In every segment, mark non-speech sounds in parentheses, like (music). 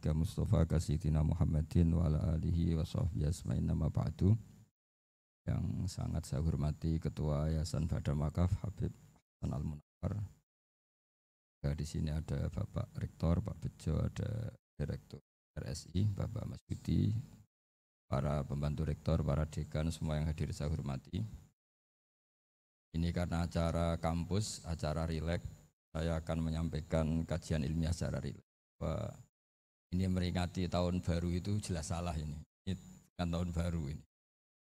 ka Mustafa ka Sayyidina Muhammadin wa ala alihi wa sahbihi asma'in nama ba'du yang sangat saya hormati Ketua Yayasan Badan Makaf Habib Hasan al munawar ya, di sini ada Bapak Rektor, Pak Bejo, ada Direktur RSI, Bapak Mas Yudi, para pembantu rektor, para dekan, semua yang hadir saya hormati. Ini karena acara kampus, acara rilek, saya akan menyampaikan kajian ilmiah secara rilek. Ini meringati tahun baru itu jelas salah ini. Ini bukan tahun baru ini.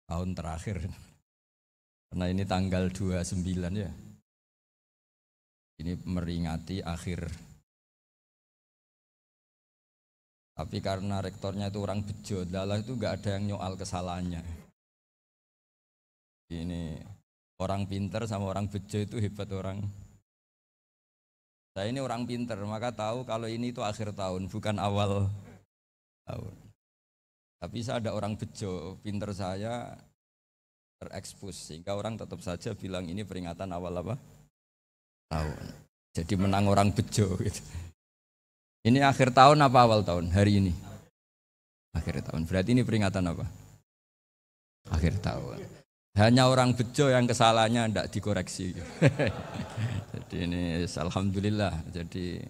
Tahun terakhir. Karena ini tanggal 29 ya. Ini meringati akhir. Tapi karena rektornya itu orang bejo, dalah itu nggak ada yang nyoal kesalahannya. Ini orang pinter sama orang bejo itu hebat orang saya nah, ini orang pinter, maka tahu kalau ini itu akhir tahun, bukan awal tahun. Tapi saya ada orang bejo, pinter saya terekspos sehingga orang tetap saja bilang ini peringatan awal apa? Tahun. Jadi menang orang bejo gitu. Ini akhir tahun apa awal tahun? Hari ini. Akhir tahun. Berarti ini peringatan apa? Akhir tahun. Hanya orang bejo yang kesalahannya tidak dikoreksi. (laughs) jadi ini alhamdulillah. Jadi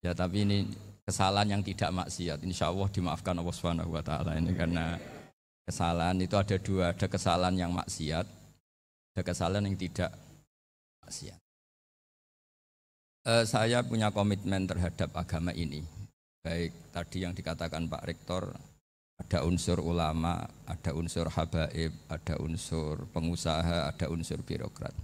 ya tapi ini kesalahan yang tidak maksiat. Insya Allah dimaafkan Allah Subhanahu wa taala ini karena kesalahan itu ada dua, ada kesalahan yang maksiat, ada kesalahan yang tidak maksiat. Eh, saya punya komitmen terhadap agama ini. Baik tadi yang dikatakan Pak Rektor ada unsur ulama, ada unsur habaib, ada unsur pengusaha, ada unsur birokrat.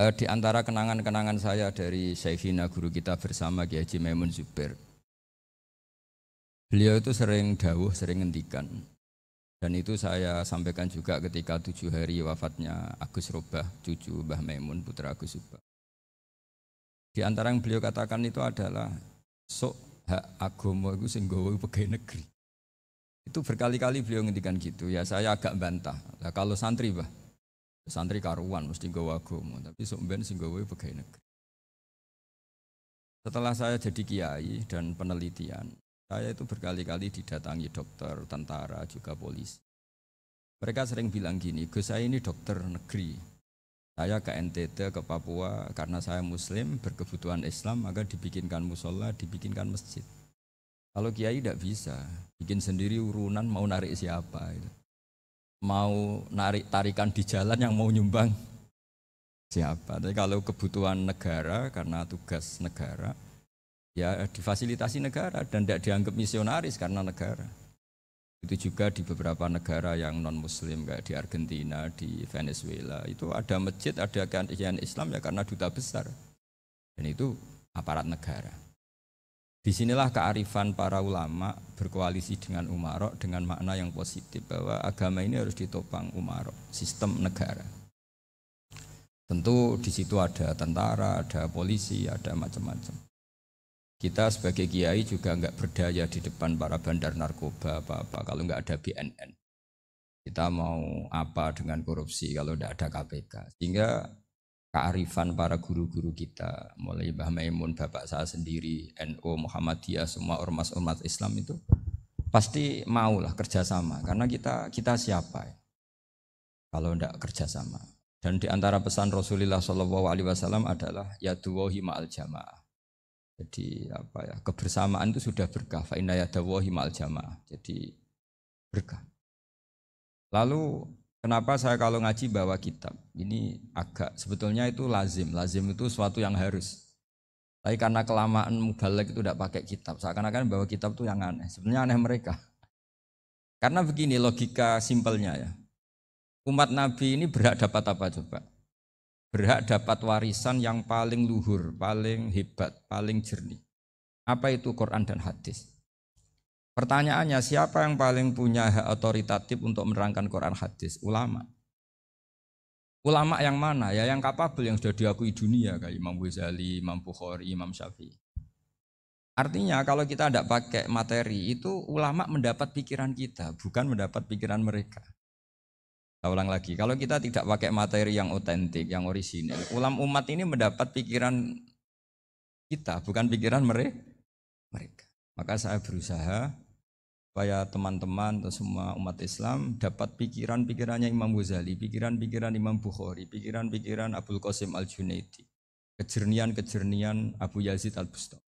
Eh, di antara kenangan-kenangan saya dari Syekhina guru kita bersama Kiai Haji Maimun Zubair. Beliau itu sering dawuh, sering ngendikan. Dan itu saya sampaikan juga ketika tujuh hari wafatnya Agus Robah, cucu Mbah Maimun, putra Agus Robah. Di antara yang beliau katakan itu adalah sok hak agomo itu sing pegawai negeri. Itu berkali-kali beliau ngendikan gitu. Ya saya agak bantah. Nah, kalau santri bah, santri karuan mesti gawa agama, tapi sebenarnya sing gawe pegawai negeri. Setelah saya jadi kiai dan penelitian, saya itu berkali-kali didatangi dokter, tentara, juga polisi. Mereka sering bilang gini, Gus saya ini dokter negeri. Saya ke NTT, ke Papua, karena saya muslim, berkebutuhan Islam, maka dibikinkan musola, dibikinkan masjid. Kalau kiai tidak bisa, bikin sendiri urunan mau narik siapa gitu. Mau narik tarikan di jalan yang mau nyumbang siapa. Tapi kalau kebutuhan negara karena tugas negara ya difasilitasi negara dan tidak dianggap misionaris karena negara. Itu juga di beberapa negara yang non muslim kayak di Argentina, di Venezuela itu ada masjid, ada kegiatan Islam ya karena duta besar. Dan itu aparat negara. Disinilah kearifan para ulama berkoalisi dengan umarok dengan makna yang positif bahwa agama ini harus ditopang umarok, sistem negara. Tentu di situ ada tentara, ada polisi, ada macam-macam. Kita sebagai kiai juga nggak berdaya di depan para bandar narkoba apa-apa kalau nggak ada BNN. Kita mau apa dengan korupsi kalau nggak ada KPK. Sehingga kearifan para guru-guru kita mulai Mbah Maimun bapak saya sendiri NU Muhammadiyah semua ormas ormas Islam itu pasti maulah kerjasama karena kita kita siapa ya? kalau tidak kerjasama dan di antara pesan Rasulullah Shallallahu Alaihi Wasallam adalah ya duwahi ma'al jamaah jadi apa ya kebersamaan itu sudah berkah fa ya ma'al jamaah jadi berkah lalu Kenapa saya kalau ngaji bawa kitab? Ini agak sebetulnya itu lazim. Lazim itu suatu yang harus. Tapi karena kelamaan mubalek itu tidak pakai kitab. Seakan-akan bawa kitab itu yang aneh. Sebenarnya aneh mereka. Karena begini logika simpelnya ya. Umat Nabi ini berhak dapat apa coba? Berhak dapat warisan yang paling luhur, paling hebat, paling jernih. Apa itu Quran dan hadis? Pertanyaannya siapa yang paling punya hak otoritatif untuk menerangkan Quran hadis? Ulama. Ulama yang mana? Ya yang kapabel yang sudah diakui dunia kayak Imam Ghazali, Imam Bukhari, Imam Syafi'i. Artinya kalau kita tidak pakai materi itu ulama mendapat pikiran kita, bukan mendapat pikiran mereka. Saya ulang lagi, kalau kita tidak pakai materi yang otentik, yang orisinil, ulama umat ini mendapat pikiran kita, bukan pikiran mereka. Maka saya berusaha supaya teman-teman atau semua umat Islam dapat pikiran-pikirannya Imam Ghazali, pikiran-pikiran Imam Bukhari, pikiran-pikiran Abdul Qasim Al-Junaidi, kejernian-kejernian Abu Yazid Al-Bustami.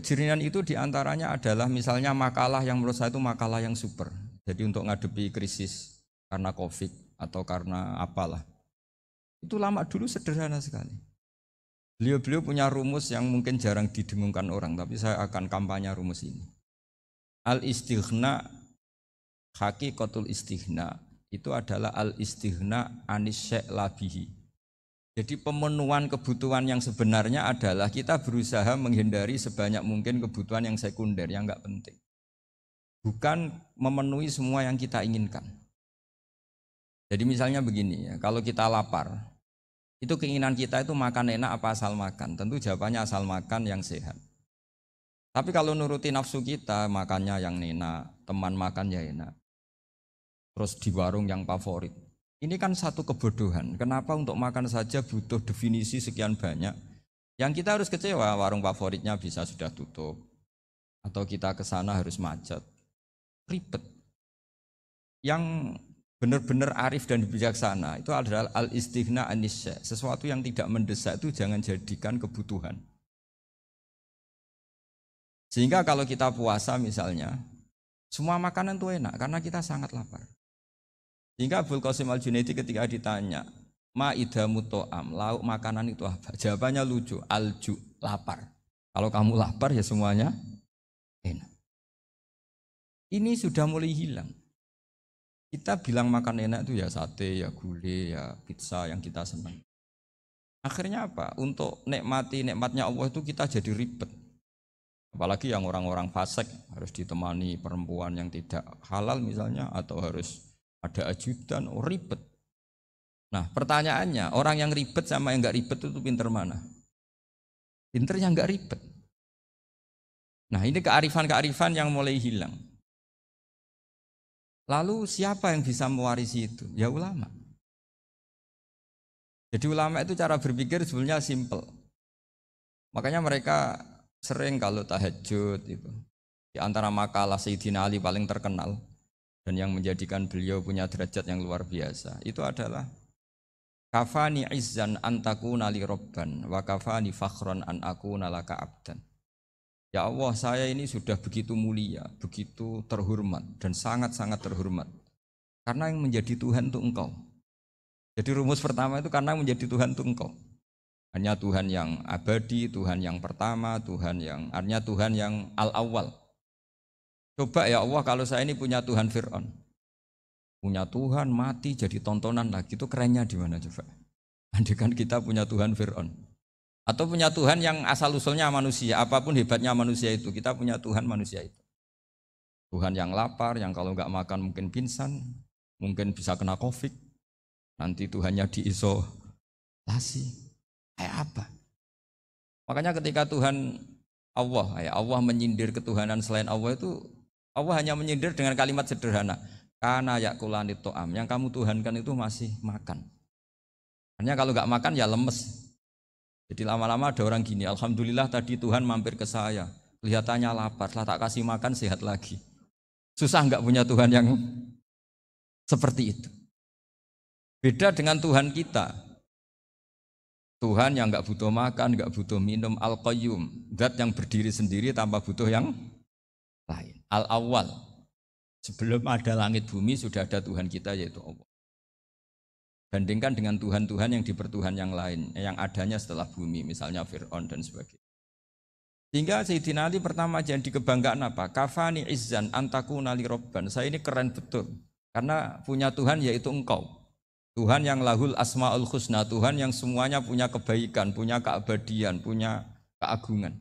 Kejernian itu diantaranya adalah misalnya makalah yang menurut saya itu makalah yang super. Jadi untuk ngadepi krisis karena covid atau karena apalah. Itu lama dulu sederhana sekali. Beliau-beliau punya rumus yang mungkin jarang didengungkan orang, tapi saya akan kampanye rumus ini. Al istighna haki kotul istighna itu adalah al istighna anis labihi. Jadi pemenuhan kebutuhan yang sebenarnya adalah kita berusaha menghindari sebanyak mungkin kebutuhan yang sekunder yang nggak penting. Bukan memenuhi semua yang kita inginkan. Jadi misalnya begini ya, kalau kita lapar, itu keinginan kita itu makan enak apa asal makan? Tentu jawabannya asal makan yang sehat. Tapi kalau nuruti nafsu kita, makannya yang enak, teman makan ya enak. Terus di warung yang favorit. Ini kan satu kebodohan. Kenapa untuk makan saja butuh definisi sekian banyak? Yang kita harus kecewa, warung favoritnya bisa sudah tutup. Atau kita ke sana harus macet. Ribet. Yang benar-benar arif dan bijaksana itu adalah al istighna anisya sesuatu yang tidak mendesak itu jangan jadikan kebutuhan sehingga kalau kita puasa misalnya semua makanan itu enak karena kita sangat lapar sehingga Abdul Qasim al Junaidi ketika ditanya ma'ida muto'am lauk makanan itu apa jawabannya lucu alju lapar kalau kamu lapar ya semuanya enak ini sudah mulai hilang kita bilang makan enak itu ya sate, ya gulai, ya pizza yang kita senang. Akhirnya apa? Untuk nikmati nikmatnya Allah itu kita jadi ribet. Apalagi yang orang-orang fasik harus ditemani perempuan yang tidak halal misalnya atau harus ada ajudan, oh ribet. Nah pertanyaannya orang yang ribet sama yang nggak ribet itu pinter mana? Pinter yang nggak ribet. Nah ini kearifan-kearifan yang mulai hilang. Lalu siapa yang bisa mewarisi itu? Ya ulama. Jadi ulama itu cara berpikir sebenarnya simple. Makanya mereka sering kalau tahajud itu di antara makalah Sayyidina Ali paling terkenal dan yang menjadikan beliau punya derajat yang luar biasa itu adalah kafani izzan antakuna li robban wa kafani fakhron an akuna laka abdan Ya Allah, saya ini sudah begitu mulia, begitu terhormat, dan sangat-sangat terhormat. Karena yang menjadi Tuhan itu engkau. Jadi rumus pertama itu karena menjadi Tuhan itu engkau. Hanya Tuhan yang abadi, Tuhan yang pertama, Tuhan yang artinya Tuhan yang al-awwal. Coba ya Allah kalau saya ini punya Tuhan Fir'aun. Punya Tuhan mati jadi tontonan lagi, itu kerennya di mana coba? kan kita punya Tuhan Fir'aun. Atau punya Tuhan yang asal usulnya manusia, apapun hebatnya manusia itu, kita punya Tuhan manusia itu. Tuhan yang lapar, yang kalau nggak makan mungkin pingsan, mungkin bisa kena covid, nanti Tuhannya diisolasi. Kayak apa? Makanya ketika Tuhan Allah, ya Allah menyindir ketuhanan selain Allah itu, Allah hanya menyindir dengan kalimat sederhana. Karena yakulani to'am, yang kamu Tuhankan itu masih makan. Hanya kalau nggak makan ya lemes, jadi lama-lama ada orang gini, Alhamdulillah tadi Tuhan mampir ke saya. Kelihatannya lapar, lah tak kasih makan sehat lagi. Susah nggak punya Tuhan yang seperti itu. Beda dengan Tuhan kita. Tuhan yang nggak butuh makan, nggak butuh minum, Al-Qayyum. Zat yang berdiri sendiri tanpa butuh yang lain. Al-Awwal. Sebelum ada langit bumi sudah ada Tuhan kita yaitu Allah. Bandingkan dengan Tuhan-Tuhan yang dipertuhan yang lain, yang adanya setelah bumi, misalnya Fir'aun dan sebagainya. Sehingga Sayyidina Ali pertama jadi kebanggaan apa? Kafani izzan antaku nali robban. Saya ini keren betul. Karena punya Tuhan yaitu engkau. Tuhan yang lahul asma'ul husna. Tuhan yang semuanya punya kebaikan, punya keabadian, punya keagungan.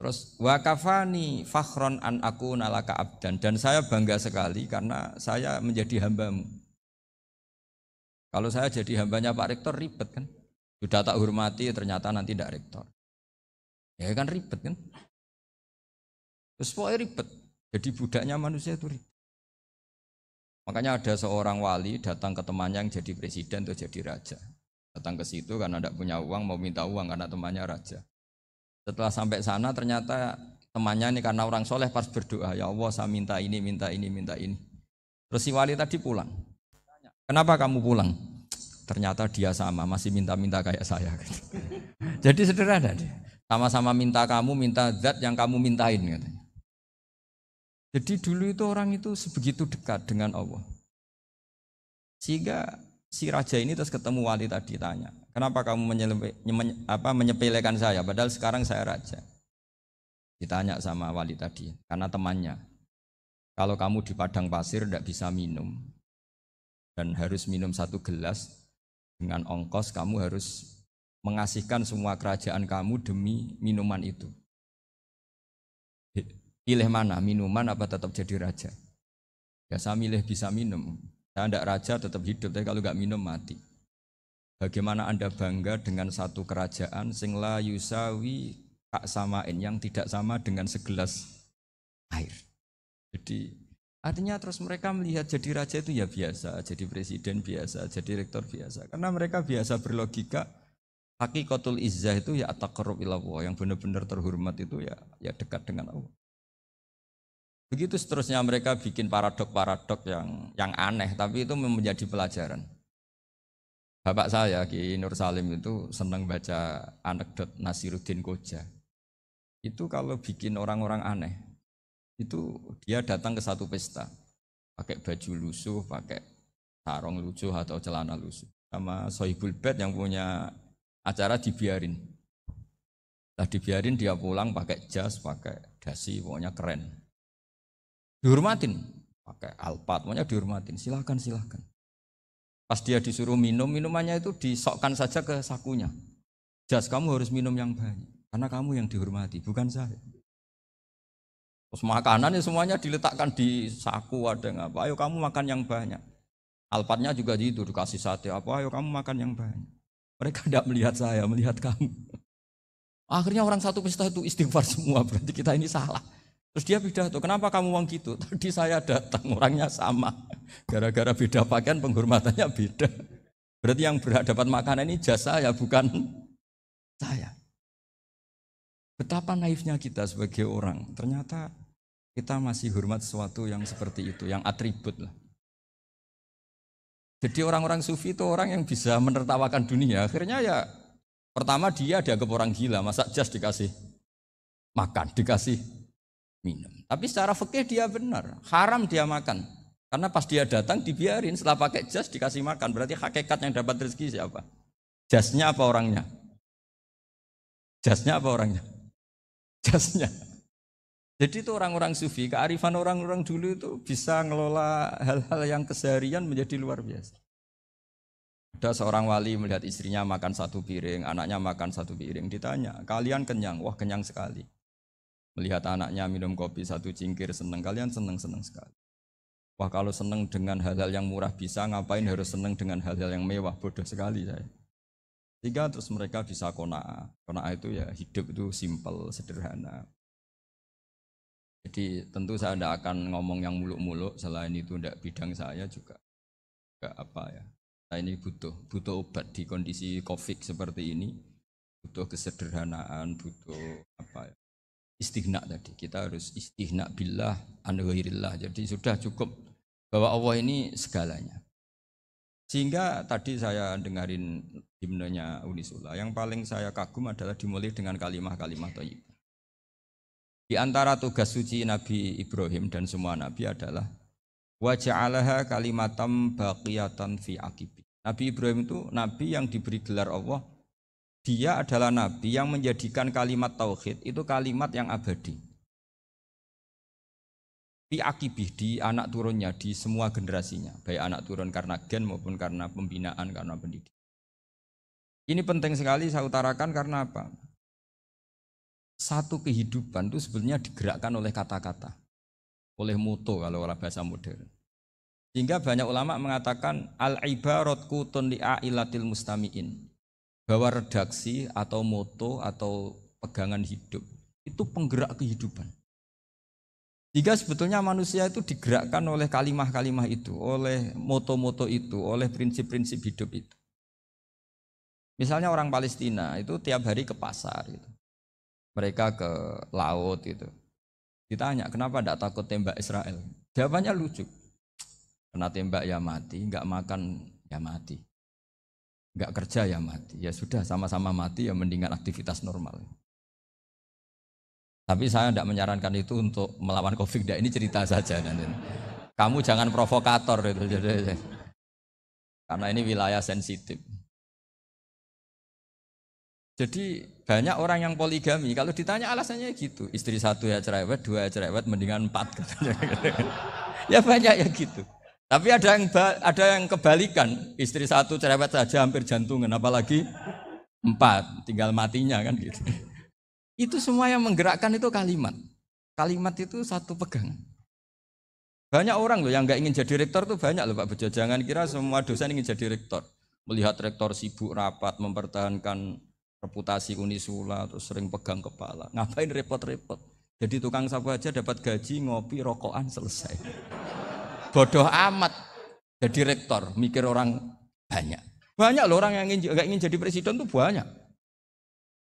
Terus wa kafani fakhron an aku nalaka abdan. Dan saya bangga sekali karena saya menjadi hambamu. Kalau saya jadi hambanya Pak Rektor ribet kan. Sudah tak hormati ternyata nanti tidak rektor. Ya kan ribet kan. Terus pokoknya ribet. Jadi budaknya manusia itu ribet. Makanya ada seorang wali datang ke temannya yang jadi presiden atau jadi raja. Datang ke situ karena tidak punya uang, mau minta uang karena temannya raja. Setelah sampai sana ternyata temannya ini karena orang soleh pas berdoa, ya Allah saya minta ini, minta ini, minta ini. Terus si wali tadi pulang. Kenapa kamu pulang? Ternyata dia sama, masih minta-minta kayak saya. (laughs) Jadi sederhana deh, Sama-sama minta kamu, minta zat yang kamu mintain. Katanya. Jadi dulu itu orang itu sebegitu dekat dengan Allah. Sehingga si raja ini terus ketemu wali tadi tanya, kenapa kamu apa, menyepelekan saya? Padahal sekarang saya raja. Ditanya sama wali tadi, karena temannya. Kalau kamu di padang pasir tidak bisa minum, dan harus minum satu gelas dengan ongkos kamu harus mengasihkan semua kerajaan kamu demi minuman itu. Pilih mana, minuman apa tetap jadi raja? Ya saya milih bisa minum. Saya tidak raja tetap hidup, tapi kalau nggak minum mati. Bagaimana Anda bangga dengan satu kerajaan sing la yusawi tak samain yang tidak sama dengan segelas air. Jadi Artinya terus mereka melihat jadi raja itu ya biasa, jadi presiden biasa, jadi rektor biasa. Karena mereka biasa berlogika hakikatul izzah itu ya ataqarrub ilallah, yang benar-benar terhormat itu ya ya dekat dengan Allah. Begitu seterusnya mereka bikin paradok-paradok yang yang aneh tapi itu menjadi pelajaran. Bapak saya Ki Nur Salim itu senang baca anekdot Nasiruddin Koja. Itu kalau bikin orang-orang aneh, itu dia datang ke satu pesta pakai baju lusuh, pakai sarong lusuh atau celana lusuh. Sama sohibul bed yang punya acara dibiarin. lah dibiarin dia pulang pakai jas, pakai dasi, pokoknya keren. Dihormatin, pakai alpat, pokoknya dihormatin. Silahkan, silahkan. Pas dia disuruh minum, minumannya itu disokkan saja ke sakunya. Jas, kamu harus minum yang banyak. Karena kamu yang dihormati, bukan saya. Terus makanan ini ya semuanya diletakkan di saku ada apa? Ayo kamu makan yang banyak. Alpatnya juga gitu, dikasih sate apa? Ayo kamu makan yang banyak. Mereka tidak melihat saya, melihat kamu. Akhirnya orang satu pesta itu istighfar semua, berarti kita ini salah. Terus dia beda tuh. kenapa kamu uang gitu? (laughs) Tadi saya datang, orangnya sama. Gara-gara beda pakaian, penghormatannya beda. Berarti yang berhadapan makanan ini jasa ya, bukan saya. Betapa naifnya kita sebagai orang. Ternyata kita masih hormat sesuatu yang seperti itu, yang atribut lah. Jadi orang-orang sufi itu orang yang bisa menertawakan dunia. Akhirnya ya pertama dia dianggap orang gila, masa jas dikasih makan, dikasih minum. Tapi secara fikih dia benar, haram dia makan. Karena pas dia datang dibiarin setelah pakai jas dikasih makan. Berarti hakikat yang dapat rezeki siapa? Jasnya apa orangnya? Jasnya apa orangnya? cerdasnya. (laughs) Jadi itu orang-orang sufi, kearifan orang-orang dulu itu bisa ngelola hal-hal yang keseharian menjadi luar biasa. Ada seorang wali melihat istrinya makan satu piring, anaknya makan satu piring. Ditanya, kalian kenyang? Wah kenyang sekali. Melihat anaknya minum kopi satu cingkir, seneng. Kalian seneng-seneng sekali. Wah kalau seneng dengan hal-hal yang murah bisa, ngapain harus seneng dengan hal-hal yang mewah? Bodoh sekali saya sehingga terus mereka bisa kona kona itu ya hidup itu simpel, sederhana. Jadi tentu saya tidak akan ngomong yang muluk-muluk selain itu tidak bidang saya juga nggak apa ya. Saya ini butuh butuh obat di kondisi covid seperti ini butuh kesederhanaan butuh apa ya. istihna tadi kita harus istihna billah an jadi sudah cukup bahwa Allah ini segalanya sehingga tadi saya dengerin himnenya Unisula, yang paling saya kagum adalah dimulai dengan kalimah-kalimah thayyibah. Di antara tugas suci Nabi Ibrahim dan semua nabi adalah waja'alaha kalimatam baqiyatan fi akibi. Nabi Ibrahim itu nabi yang diberi gelar Allah. Dia adalah nabi yang menjadikan kalimat tauhid itu kalimat yang abadi di di anak turunnya di semua generasinya baik anak turun karena gen maupun karena pembinaan karena pendidikan ini penting sekali saya utarakan karena apa satu kehidupan itu sebenarnya digerakkan oleh kata-kata oleh moto kalau orang bahasa modern sehingga banyak ulama mengatakan al ibarat kutun li ailatil mustamiin bahwa redaksi atau moto atau pegangan hidup itu penggerak kehidupan Tiga sebetulnya manusia itu digerakkan oleh kalimah-kalimah itu, oleh moto-moto itu, oleh prinsip-prinsip hidup itu. Misalnya orang Palestina itu tiap hari ke pasar gitu. Mereka ke laut gitu. Ditanya kenapa tidak takut tembak Israel? Jawabannya lucu. Kena tembak ya mati, nggak makan ya mati. Nggak kerja ya mati. Ya sudah sama-sama mati ya mendingan aktivitas normal. Tapi saya tidak menyarankan itu untuk melawan COVID. Tidak, ini cerita saja. Nanti. Kamu jangan provokator. Gitu. Karena ini wilayah sensitif. Jadi banyak orang yang poligami. Kalau ditanya alasannya gitu. Istri satu ya cerewet, dua ya cerewet, mendingan empat. (laughs) ya banyak ya gitu. Tapi ada yang ada yang kebalikan. Istri satu cerewet saja hampir jantungan. Apalagi empat, tinggal matinya kan gitu. Itu semua yang menggerakkan itu kalimat. Kalimat itu satu pegangan. Banyak orang loh yang nggak ingin jadi rektor tuh banyak loh Pak Bejo. Jangan kira semua dosen ingin jadi rektor. Melihat rektor sibuk rapat mempertahankan reputasi Unisula terus sering pegang kepala. Ngapain repot-repot? Jadi tukang sapu aja dapat gaji ngopi rokokan selesai. Bodoh amat jadi rektor mikir orang banyak. Banyak loh orang yang ingin, gak ingin jadi presiden tuh banyak.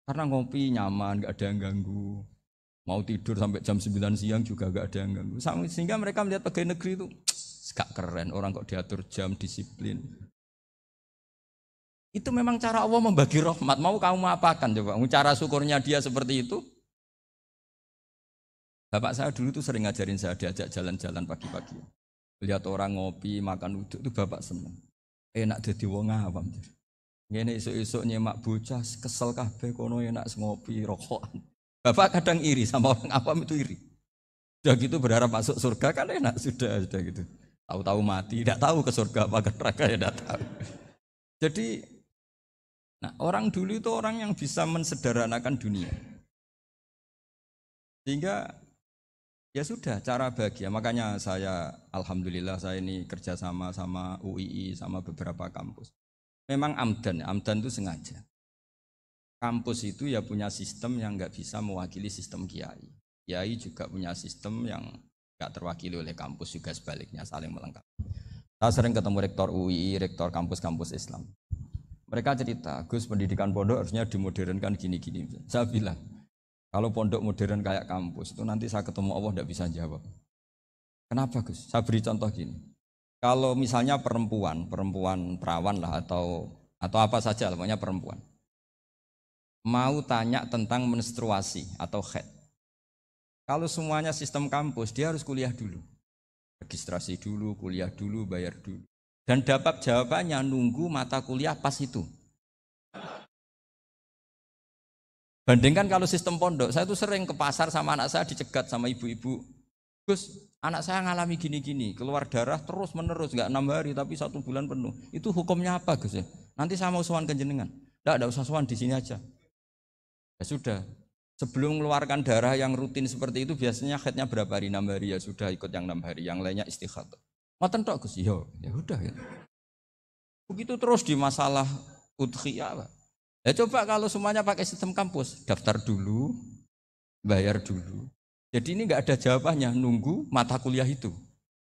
Karena ngopi nyaman, gak ada yang ganggu. Mau tidur sampai jam 9 siang juga gak ada yang ganggu. Sehingga mereka melihat pegawai negeri itu gak keren, orang kok diatur jam, disiplin. Itu memang cara Allah membagi rahmat. Mau kamu apakan coba? Cara syukurnya dia seperti itu. Bapak saya dulu tuh sering ngajarin saya diajak jalan-jalan pagi-pagi. Lihat orang ngopi, makan uduk itu bapak seneng. Enak jadi wong awam. Jadi. Ini isu isu nyemak bocah kesel kabeh kono enak ya ngopi rokokan. Bapak kadang iri sama orang apa itu iri. Sudah gitu berharap masuk surga kan enak sudah sudah gitu. Tahu-tahu mati, tidak tahu ke surga apa ke neraka ya tidak tahu. Jadi nah orang dulu itu orang yang bisa mensederhanakan dunia. Sehingga ya sudah cara bahagia. Makanya saya alhamdulillah saya ini kerja sama sama UII sama beberapa kampus memang amdan, amdan itu sengaja. Kampus itu ya punya sistem yang nggak bisa mewakili sistem kiai. Kiai juga punya sistem yang nggak terwakili oleh kampus juga sebaliknya saling melengkapi. Saya sering ketemu rektor UI, rektor kampus-kampus Islam. Mereka cerita, Gus pendidikan pondok harusnya dimodernkan gini-gini. Saya bilang, kalau pondok modern kayak kampus itu nanti saya ketemu Allah nggak bisa jawab. Kenapa Gus? Saya beri contoh gini. Kalau misalnya perempuan, perempuan perawan lah atau atau apa saja namanya perempuan. Mau tanya tentang menstruasi atau head. Kalau semuanya sistem kampus, dia harus kuliah dulu. Registrasi dulu, kuliah dulu, bayar dulu. Dan dapat jawabannya nunggu mata kuliah pas itu. Bandingkan kalau sistem pondok, saya tuh sering ke pasar sama anak saya dicegat sama ibu-ibu. Gus, Anak saya ngalami gini-gini, keluar darah terus menerus, nggak enam hari tapi satu bulan penuh. Itu hukumnya apa Gus ya? Nanti saya mau sowan ke jenengan. Tidak, ada usah sowan di sini aja. Ya sudah. Sebelum mengeluarkan darah yang rutin seperti itu biasanya headnya berapa hari? Enam hari ya sudah ikut yang enam hari, yang lainnya istihad. Mau tok Gus, ya ya udah ya. Begitu terus di masalah udhiyah. Ya coba kalau semuanya pakai sistem kampus, daftar dulu, bayar dulu, jadi ini nggak ada jawabannya, nunggu mata kuliah itu.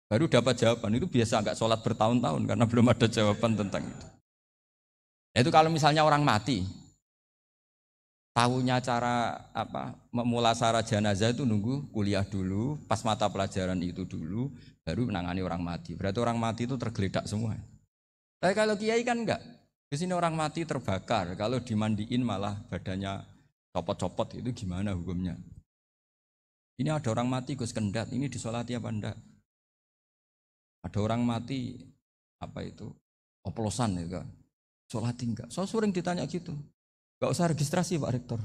Baru dapat jawaban, itu biasa nggak sholat bertahun-tahun karena (laughs) belum ada jawaban tentang itu. Nah, itu kalau misalnya orang mati, tahunya cara apa memulasara jenazah itu nunggu kuliah dulu, pas mata pelajaran itu dulu, baru menangani orang mati. Berarti orang mati itu tergeledak semua. Tapi kalau kiai kan enggak. Di sini orang mati terbakar, kalau dimandiin malah badannya copot-copot itu gimana hukumnya? Ini ada orang mati Gus Kendat, ini disolati apa enggak? Ada orang mati apa itu? Oplosan ya kan? Solati enggak? so, sering ditanya gitu. gak usah registrasi Pak Rektor.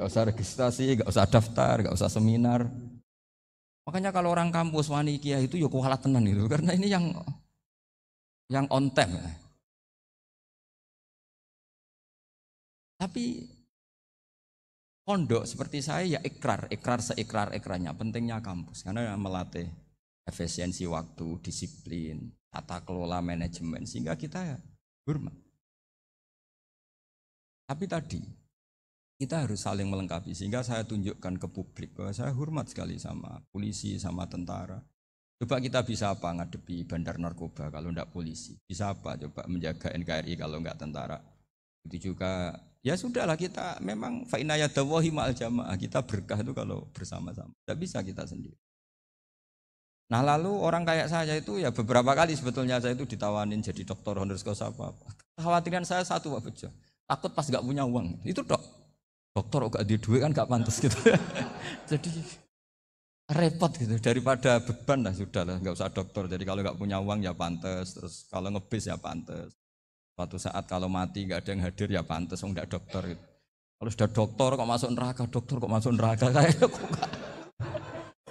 gak usah registrasi, gak usah daftar, gak usah seminar. Makanya kalau orang kampus wani kia itu ya kualat tenan gitu karena ini yang yang on time. Ya. Tapi pondok seperti saya ya ikrar, ikrar seikrar ikrarnya. Pentingnya kampus karena melatih efisiensi waktu, disiplin, tata kelola manajemen sehingga kita ya hormat. Tapi tadi kita harus saling melengkapi sehingga saya tunjukkan ke publik bahwa saya hormat sekali sama polisi, sama tentara. Coba kita bisa apa ngadepi bandar narkoba kalau enggak polisi? Bisa apa coba menjaga NKRI kalau enggak tentara? Itu juga Ya sudahlah kita memang fa'inaya dawahi ma'al jamaah. Kita berkah itu kalau bersama-sama. Tidak bisa kita sendiri. Nah lalu orang kayak saya itu ya beberapa kali sebetulnya saya itu ditawanin jadi dokter underscore apa apa. Kekhawatiran saya satu Pak Bejo. Takut pas gak punya uang. Itu dok. Dokter gak di duit kan gak pantas gitu. (laughs) jadi repot gitu daripada beban lah sudah lah nggak usah dokter jadi kalau nggak punya uang ya pantas terus kalau ngebis ya pantas Suatu saat kalau mati nggak ada yang hadir ya pantas, oh nggak dokter gitu. Kalau sudah dokter kok masuk neraka, dokter kok masuk neraka (laughs) kayaknya kok,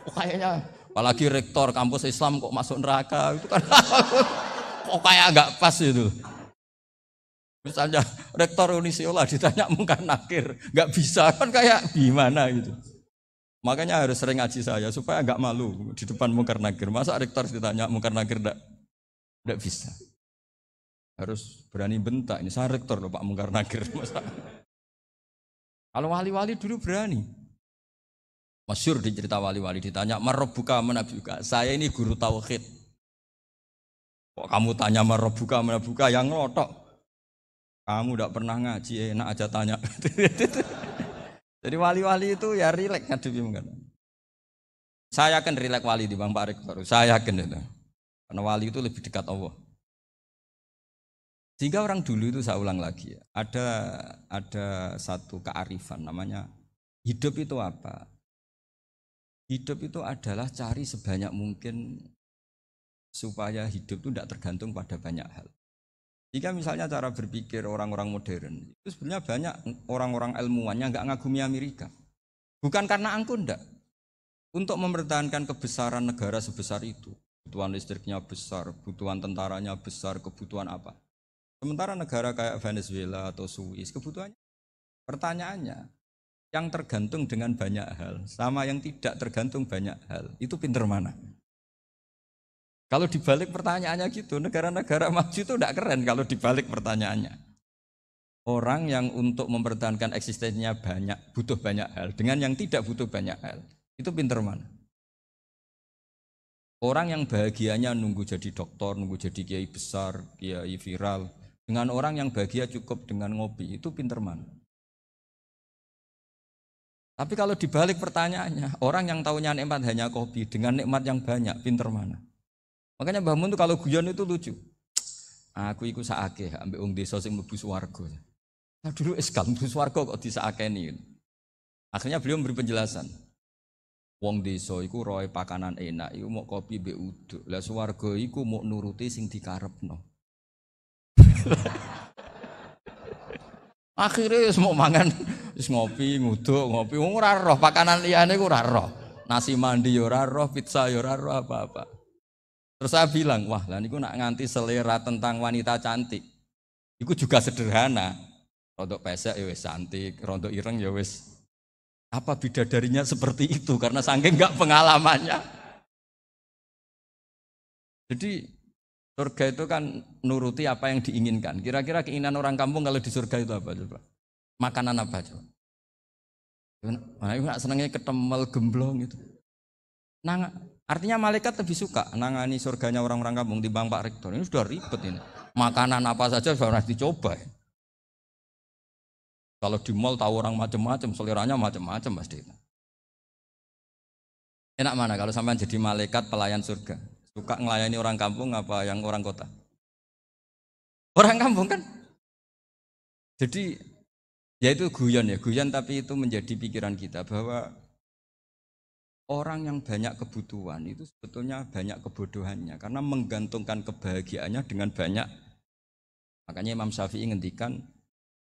kok kayaknya apalagi rektor kampus Islam kok masuk neraka itu kan (laughs) kok kayak nggak pas itu. Misalnya rektor Unisiola ditanya mungkin nakir, nggak bisa kan kayak gimana gitu. Makanya harus sering ngaji saya supaya nggak malu di depan mungkar nakir. Masa rektor ditanya mungkar nakir nggak bisa harus berani bentak. Ini saya rektor loh Pak Mungkar Nagir. Kalau wali-wali dulu berani. Masyur di cerita wali-wali ditanya, Marobuka menabuka, saya ini guru tauhid. Kok kamu tanya Marobuka buka yang ngotok. Kamu tidak pernah ngaji, enak aja tanya. (laughs) Jadi wali-wali itu ya rileks ngadepi mungkin. Saya akan rileks wali di Bang Pak Rektor. Saya yakin itu. Karena wali itu lebih dekat Allah. Sehingga orang dulu itu saya ulang lagi ya. Ada ada satu kearifan namanya hidup itu apa? Hidup itu adalah cari sebanyak mungkin supaya hidup itu tidak tergantung pada banyak hal. Jika misalnya cara berpikir orang-orang modern, itu sebenarnya banyak orang-orang ilmuwan nggak ngagumi Amerika. Bukan karena angkuh ndak. Untuk mempertahankan kebesaran negara sebesar itu, kebutuhan listriknya besar, kebutuhan tentaranya besar, kebutuhan apa. Sementara negara kayak Venezuela atau Swiss kebutuhannya pertanyaannya yang tergantung dengan banyak hal sama yang tidak tergantung banyak hal itu pinter mana? Kalau dibalik pertanyaannya gitu, negara-negara (laughs) maju itu tidak keren kalau dibalik pertanyaannya. Orang yang untuk mempertahankan eksistensinya banyak, butuh banyak hal. Dengan yang tidak butuh banyak hal. Itu pinter mana? Orang yang bahagianya nunggu jadi dokter, nunggu jadi kiai besar, kiai viral, dengan orang yang bahagia cukup dengan ngopi itu pinter mana? Tapi kalau dibalik pertanyaannya, orang yang tahunya nikmat hanya kopi dengan nikmat yang banyak, pinter mana? Makanya Mbah Mun tuh kalau guyon itu lucu. Aku ikut saake ambil uang desa sing mlebu swarga. Nah, dulu eskal mlebu swarga kok ini. Akhirnya beliau memberi penjelasan. Wong desa iku roe pakanan enak, iku mau kopi mbek uduk. Lah swarga iku mau nuruti sing dikarep dikarepno. (laughs) Akhirnya semua mangan, is ngopi, nguduk, ngopi. Wong raro roh pakanan lian itu raro Nasi mandi yo ya pizza yo ya apa-apa. Terus saya bilang, wah lah niku nak nganti selera tentang wanita cantik. Iku juga sederhana. Rontok pesek ya wis cantik, rontok ireng ya wis. Apa darinya seperti itu karena saking nggak pengalamannya. Jadi Surga itu kan nuruti apa yang diinginkan. Kira-kira keinginan orang kampung kalau di surga itu apa coba? Makanan apa coba? Mana nah, itu senangnya ketemel gemblong gitu. Nang, artinya malaikat lebih suka nangani surganya orang-orang kampung di Bang Pak Rektor. Ini sudah ribet ini. Makanan apa saja sudah harus dicoba. Ya. Kalau di mall tahu orang macam-macam, seliranya macam-macam pasti. Enak mana kalau sampai jadi malaikat pelayan surga? Suka ngelayani orang kampung apa yang orang kota? Orang kampung kan? Jadi ya itu guyon ya, guyon tapi itu menjadi pikiran kita bahwa orang yang banyak kebutuhan itu sebetulnya banyak kebodohannya karena menggantungkan kebahagiaannya dengan banyak makanya Imam Syafi'i ngendikan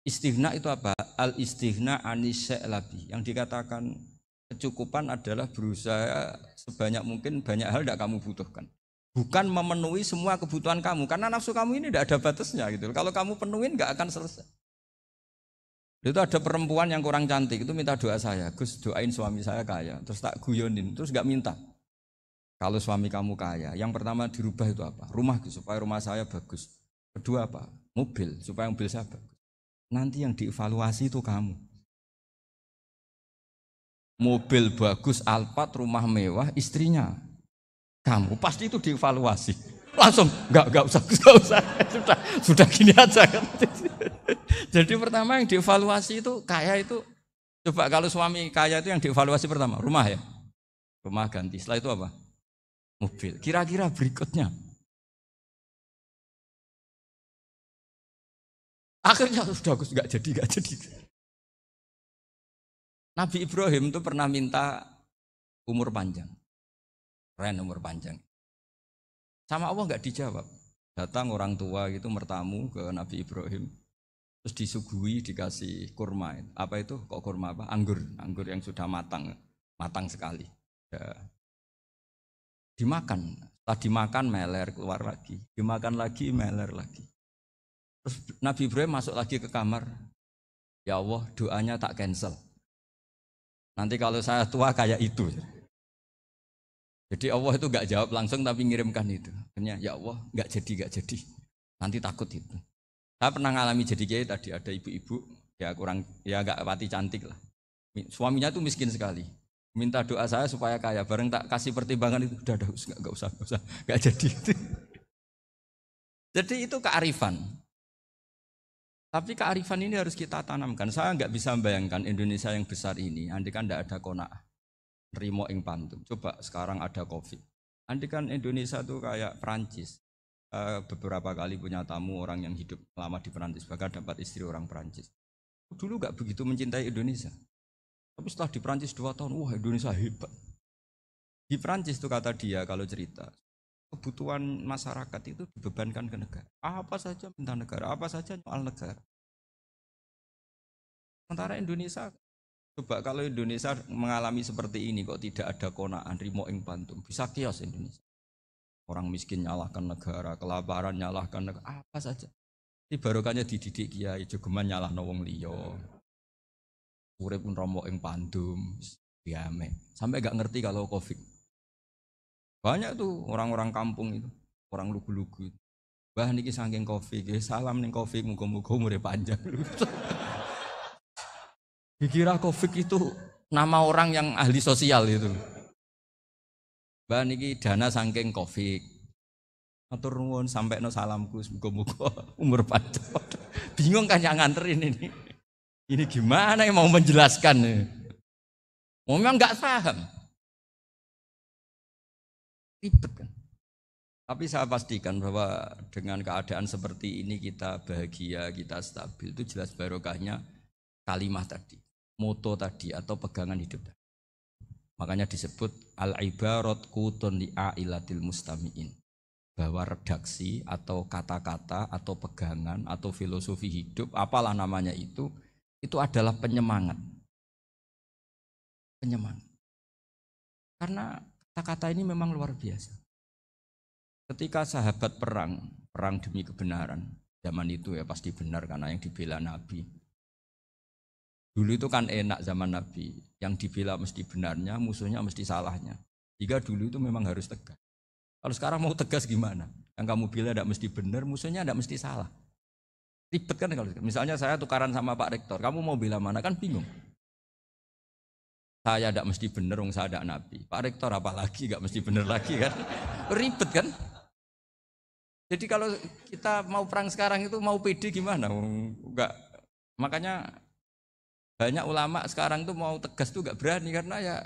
istihna itu apa al istihna labi yang dikatakan kecukupan adalah berusaha sebanyak mungkin banyak hal tidak kamu butuhkan bukan memenuhi semua kebutuhan kamu karena nafsu kamu ini tidak ada batasnya gitu kalau kamu penuhin nggak akan selesai itu ada perempuan yang kurang cantik itu minta doa saya Gus doain suami saya kaya terus tak guyonin terus nggak minta kalau suami kamu kaya yang pertama dirubah itu apa rumah Gus supaya rumah saya bagus kedua apa mobil supaya mobil saya bagus nanti yang dievaluasi itu kamu mobil bagus, alpat rumah mewah, istrinya kamu. Pasti itu dievaluasi. Langsung nggak nggak usah (laughs) nggak usah sudah sudah gini aja kan. (laughs) Jadi pertama yang dievaluasi itu kaya itu coba kalau suami kaya itu yang dievaluasi pertama rumah ya rumah ganti. Setelah itu apa? Mobil. Kira-kira berikutnya Akhirnya sudah Gus nggak jadi nggak jadi. Nabi Ibrahim itu pernah minta umur panjang. Keren umur panjang. Sama Allah nggak dijawab. Datang orang tua gitu mertamu ke Nabi Ibrahim. Terus disuguhi dikasih kurma. Apa itu? Kok kurma apa? Anggur. Anggur yang sudah matang. Matang sekali. Ya. Dimakan. Setelah dimakan meler keluar lagi. Dimakan lagi meler lagi. Terus Nabi Ibrahim masuk lagi ke kamar. Ya Allah doanya tak cancel. Nanti kalau saya tua kayak itu. Jadi Allah itu nggak jawab langsung tapi ngirimkan itu. Akhirnya ya Allah nggak jadi nggak jadi. Nanti takut itu. Saya pernah ngalami jadi kayak tadi ada ibu-ibu ya kurang ya agak pati cantik lah. Suaminya tuh miskin sekali. Minta doa saya supaya kaya. Bareng tak kasih pertimbangan itu udah udah nggak usah nggak usah nggak jadi. Itu. (laughs) Jadi itu kearifan. Tapi kearifan ini harus kita tanamkan. Saya nggak bisa membayangkan Indonesia yang besar ini, andai kan tidak ada kona'ah rimo ing pantun Coba sekarang ada Covid. Andikan Indonesia tuh kayak Perancis. Eh, beberapa kali punya tamu orang yang hidup lama di Perancis, bahkan dapat istri orang Perancis. Dulu gak begitu mencintai Indonesia. Tapi setelah di Perancis dua tahun, wah Indonesia hebat. Di Perancis tuh kata dia kalau cerita, kebutuhan masyarakat itu dibebankan ke negara. Apa saja minta negara, apa saja soal negara. Sementara Indonesia Coba kalau Indonesia mengalami seperti ini kok tidak ada konaan rimo ing pantum, bisa kios Indonesia. Orang miskin nyalahkan negara, kelaparan nyalahkan negara, apa saja. Ini barokahnya dididik itu jogeman nyalah nawong liyo. Urip pun romo ing pandum, biame. Sampai gak ngerti kalau covid. Banyak tuh orang-orang kampung itu, orang lugu-lugu. Bah niki saking covid, salam ning covid, muga-muga umure panjang. (laughs) Dikira Covid itu nama orang yang ahli sosial itu. Mbak niki dana saking Covid. Atur nuwun sampai no salamku semoga-moga umur panjang. (laughs) Bingung kan yang nganterin ini. Ini gimana yang mau menjelaskan? memang nggak paham. Ribet kan. Tapi saya pastikan bahwa dengan keadaan seperti ini kita bahagia, kita stabil itu jelas barokahnya kalimat tadi moto tadi atau pegangan hidup tadi. Makanya disebut al-ibarat kutun li'ailatil mustami'in. Bahwa redaksi atau kata-kata atau pegangan atau filosofi hidup apalah namanya itu itu adalah penyemangat. Penyemangat. Karena kata-kata ini memang luar biasa. Ketika sahabat perang, perang demi kebenaran, zaman itu ya pasti benar karena yang dibela Nabi Dulu itu kan enak zaman Nabi, yang dibela mesti benarnya, musuhnya mesti salahnya. Jika dulu itu memang harus tegas. Kalau sekarang mau tegas gimana? Yang kamu bela tidak mesti benar, musuhnya tidak mesti salah. Ribet kan kalau misalnya saya tukaran sama Pak Rektor, kamu mau bela mana kan bingung. Saya tidak mesti benar, wong saya ada nabi. Pak Rektor apalagi nggak mesti benar lagi kan? (laughs) Ribet kan? Jadi kalau kita mau perang sekarang itu mau pede gimana? Enggak. Makanya banyak ulama sekarang tuh mau tegas tuh gak berani karena ya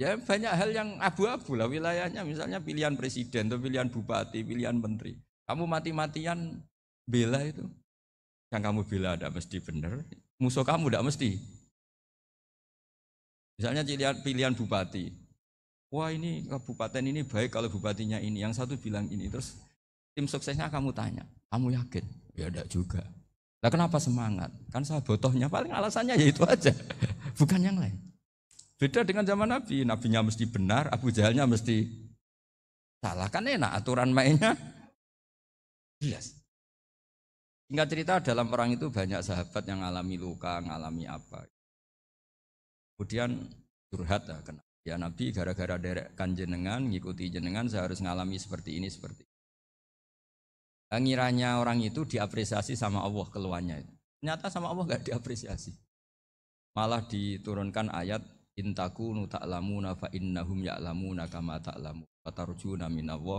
ya banyak hal yang abu-abu lah wilayahnya misalnya pilihan presiden atau pilihan bupati, pilihan menteri. Kamu mati-matian bela itu. Yang kamu bela ada mesti benar, musuh kamu tidak mesti. Misalnya pilihan, pilihan bupati. Wah ini kabupaten ini baik kalau bupatinya ini. Yang satu bilang ini. Terus tim suksesnya kamu tanya, kamu yakin? Ya tidak juga. Lah kenapa semangat? Kan saya botohnya paling alasannya ya itu aja, (laughs) bukan yang lain. Beda dengan zaman Nabi, nabinya mesti benar, Abu Jahalnya mesti salah kan enak aturan mainnya. Jelas. hingga cerita dalam perang itu banyak sahabat yang alami luka, ngalami apa. Kemudian curhat ya, kenapa Ya Nabi gara-gara derek kanjenengan, ngikuti jenengan, saya harus ngalami seperti ini, seperti ini. Eh, ngiranya orang itu diapresiasi sama Allah keluarnya itu. Ternyata sama Allah nggak diapresiasi. Malah diturunkan ayat intaku nu taklamu nafa innahum ya'lamuna kama ta'lamu wa tarjuna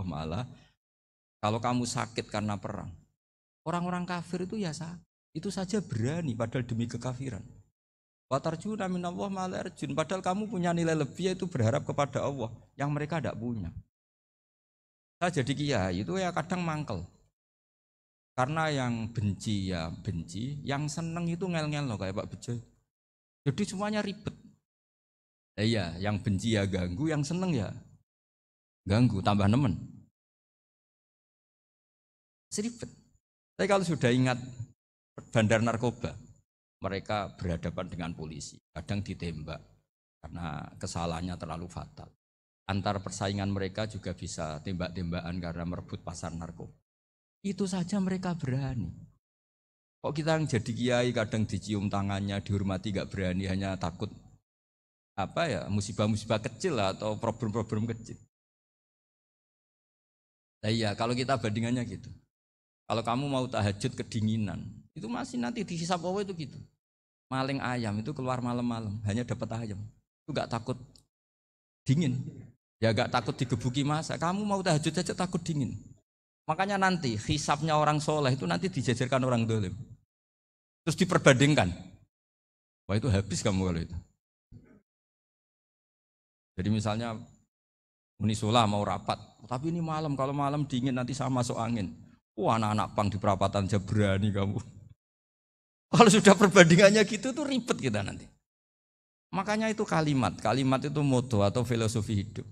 malah kalau kamu sakit karena perang orang-orang kafir itu ya sah itu saja berani padahal demi kekafiran wa tarjuna malah arjun padahal kamu punya nilai lebih yaitu berharap kepada Allah yang mereka tidak punya saya jadi kiai itu ya kadang mangkel karena yang benci ya benci, yang seneng itu ngel-ngel loh kayak Pak Bejo. Jadi semuanya ribet. Eh, iya, yang benci ya ganggu, yang seneng ya ganggu, tambah nemen. Seribet. Tapi kalau sudah ingat bandar narkoba, mereka berhadapan dengan polisi, kadang ditembak karena kesalahannya terlalu fatal. Antar persaingan mereka juga bisa tembak-tembakan karena merebut pasar narkoba. Itu saja mereka berani. Kok kita yang jadi kiai kadang dicium tangannya, dihormati gak berani, hanya takut apa ya musibah-musibah kecil atau problem-problem kecil. Nah iya, kalau kita bandingannya gitu. Kalau kamu mau tahajud kedinginan, itu masih nanti di Allah itu gitu. Maling ayam itu keluar malam-malam, hanya dapat ayam. Itu gak takut dingin. Ya gak takut digebuki masa. Kamu mau tahajud aja takut dingin. Makanya nanti hisapnya orang soleh itu nanti dijajarkan orang dolim. Terus diperbandingkan. Wah itu habis kamu kalau itu. Jadi misalnya Unisola mau rapat, tapi ini malam kalau malam dingin nanti sama masuk angin. Wah anak-anak pang di perapatan aja berani kamu. (laughs) Kalau sudah perbandingannya gitu tuh ribet kita nanti. Makanya itu kalimat, kalimat itu moto atau filosofi hidup.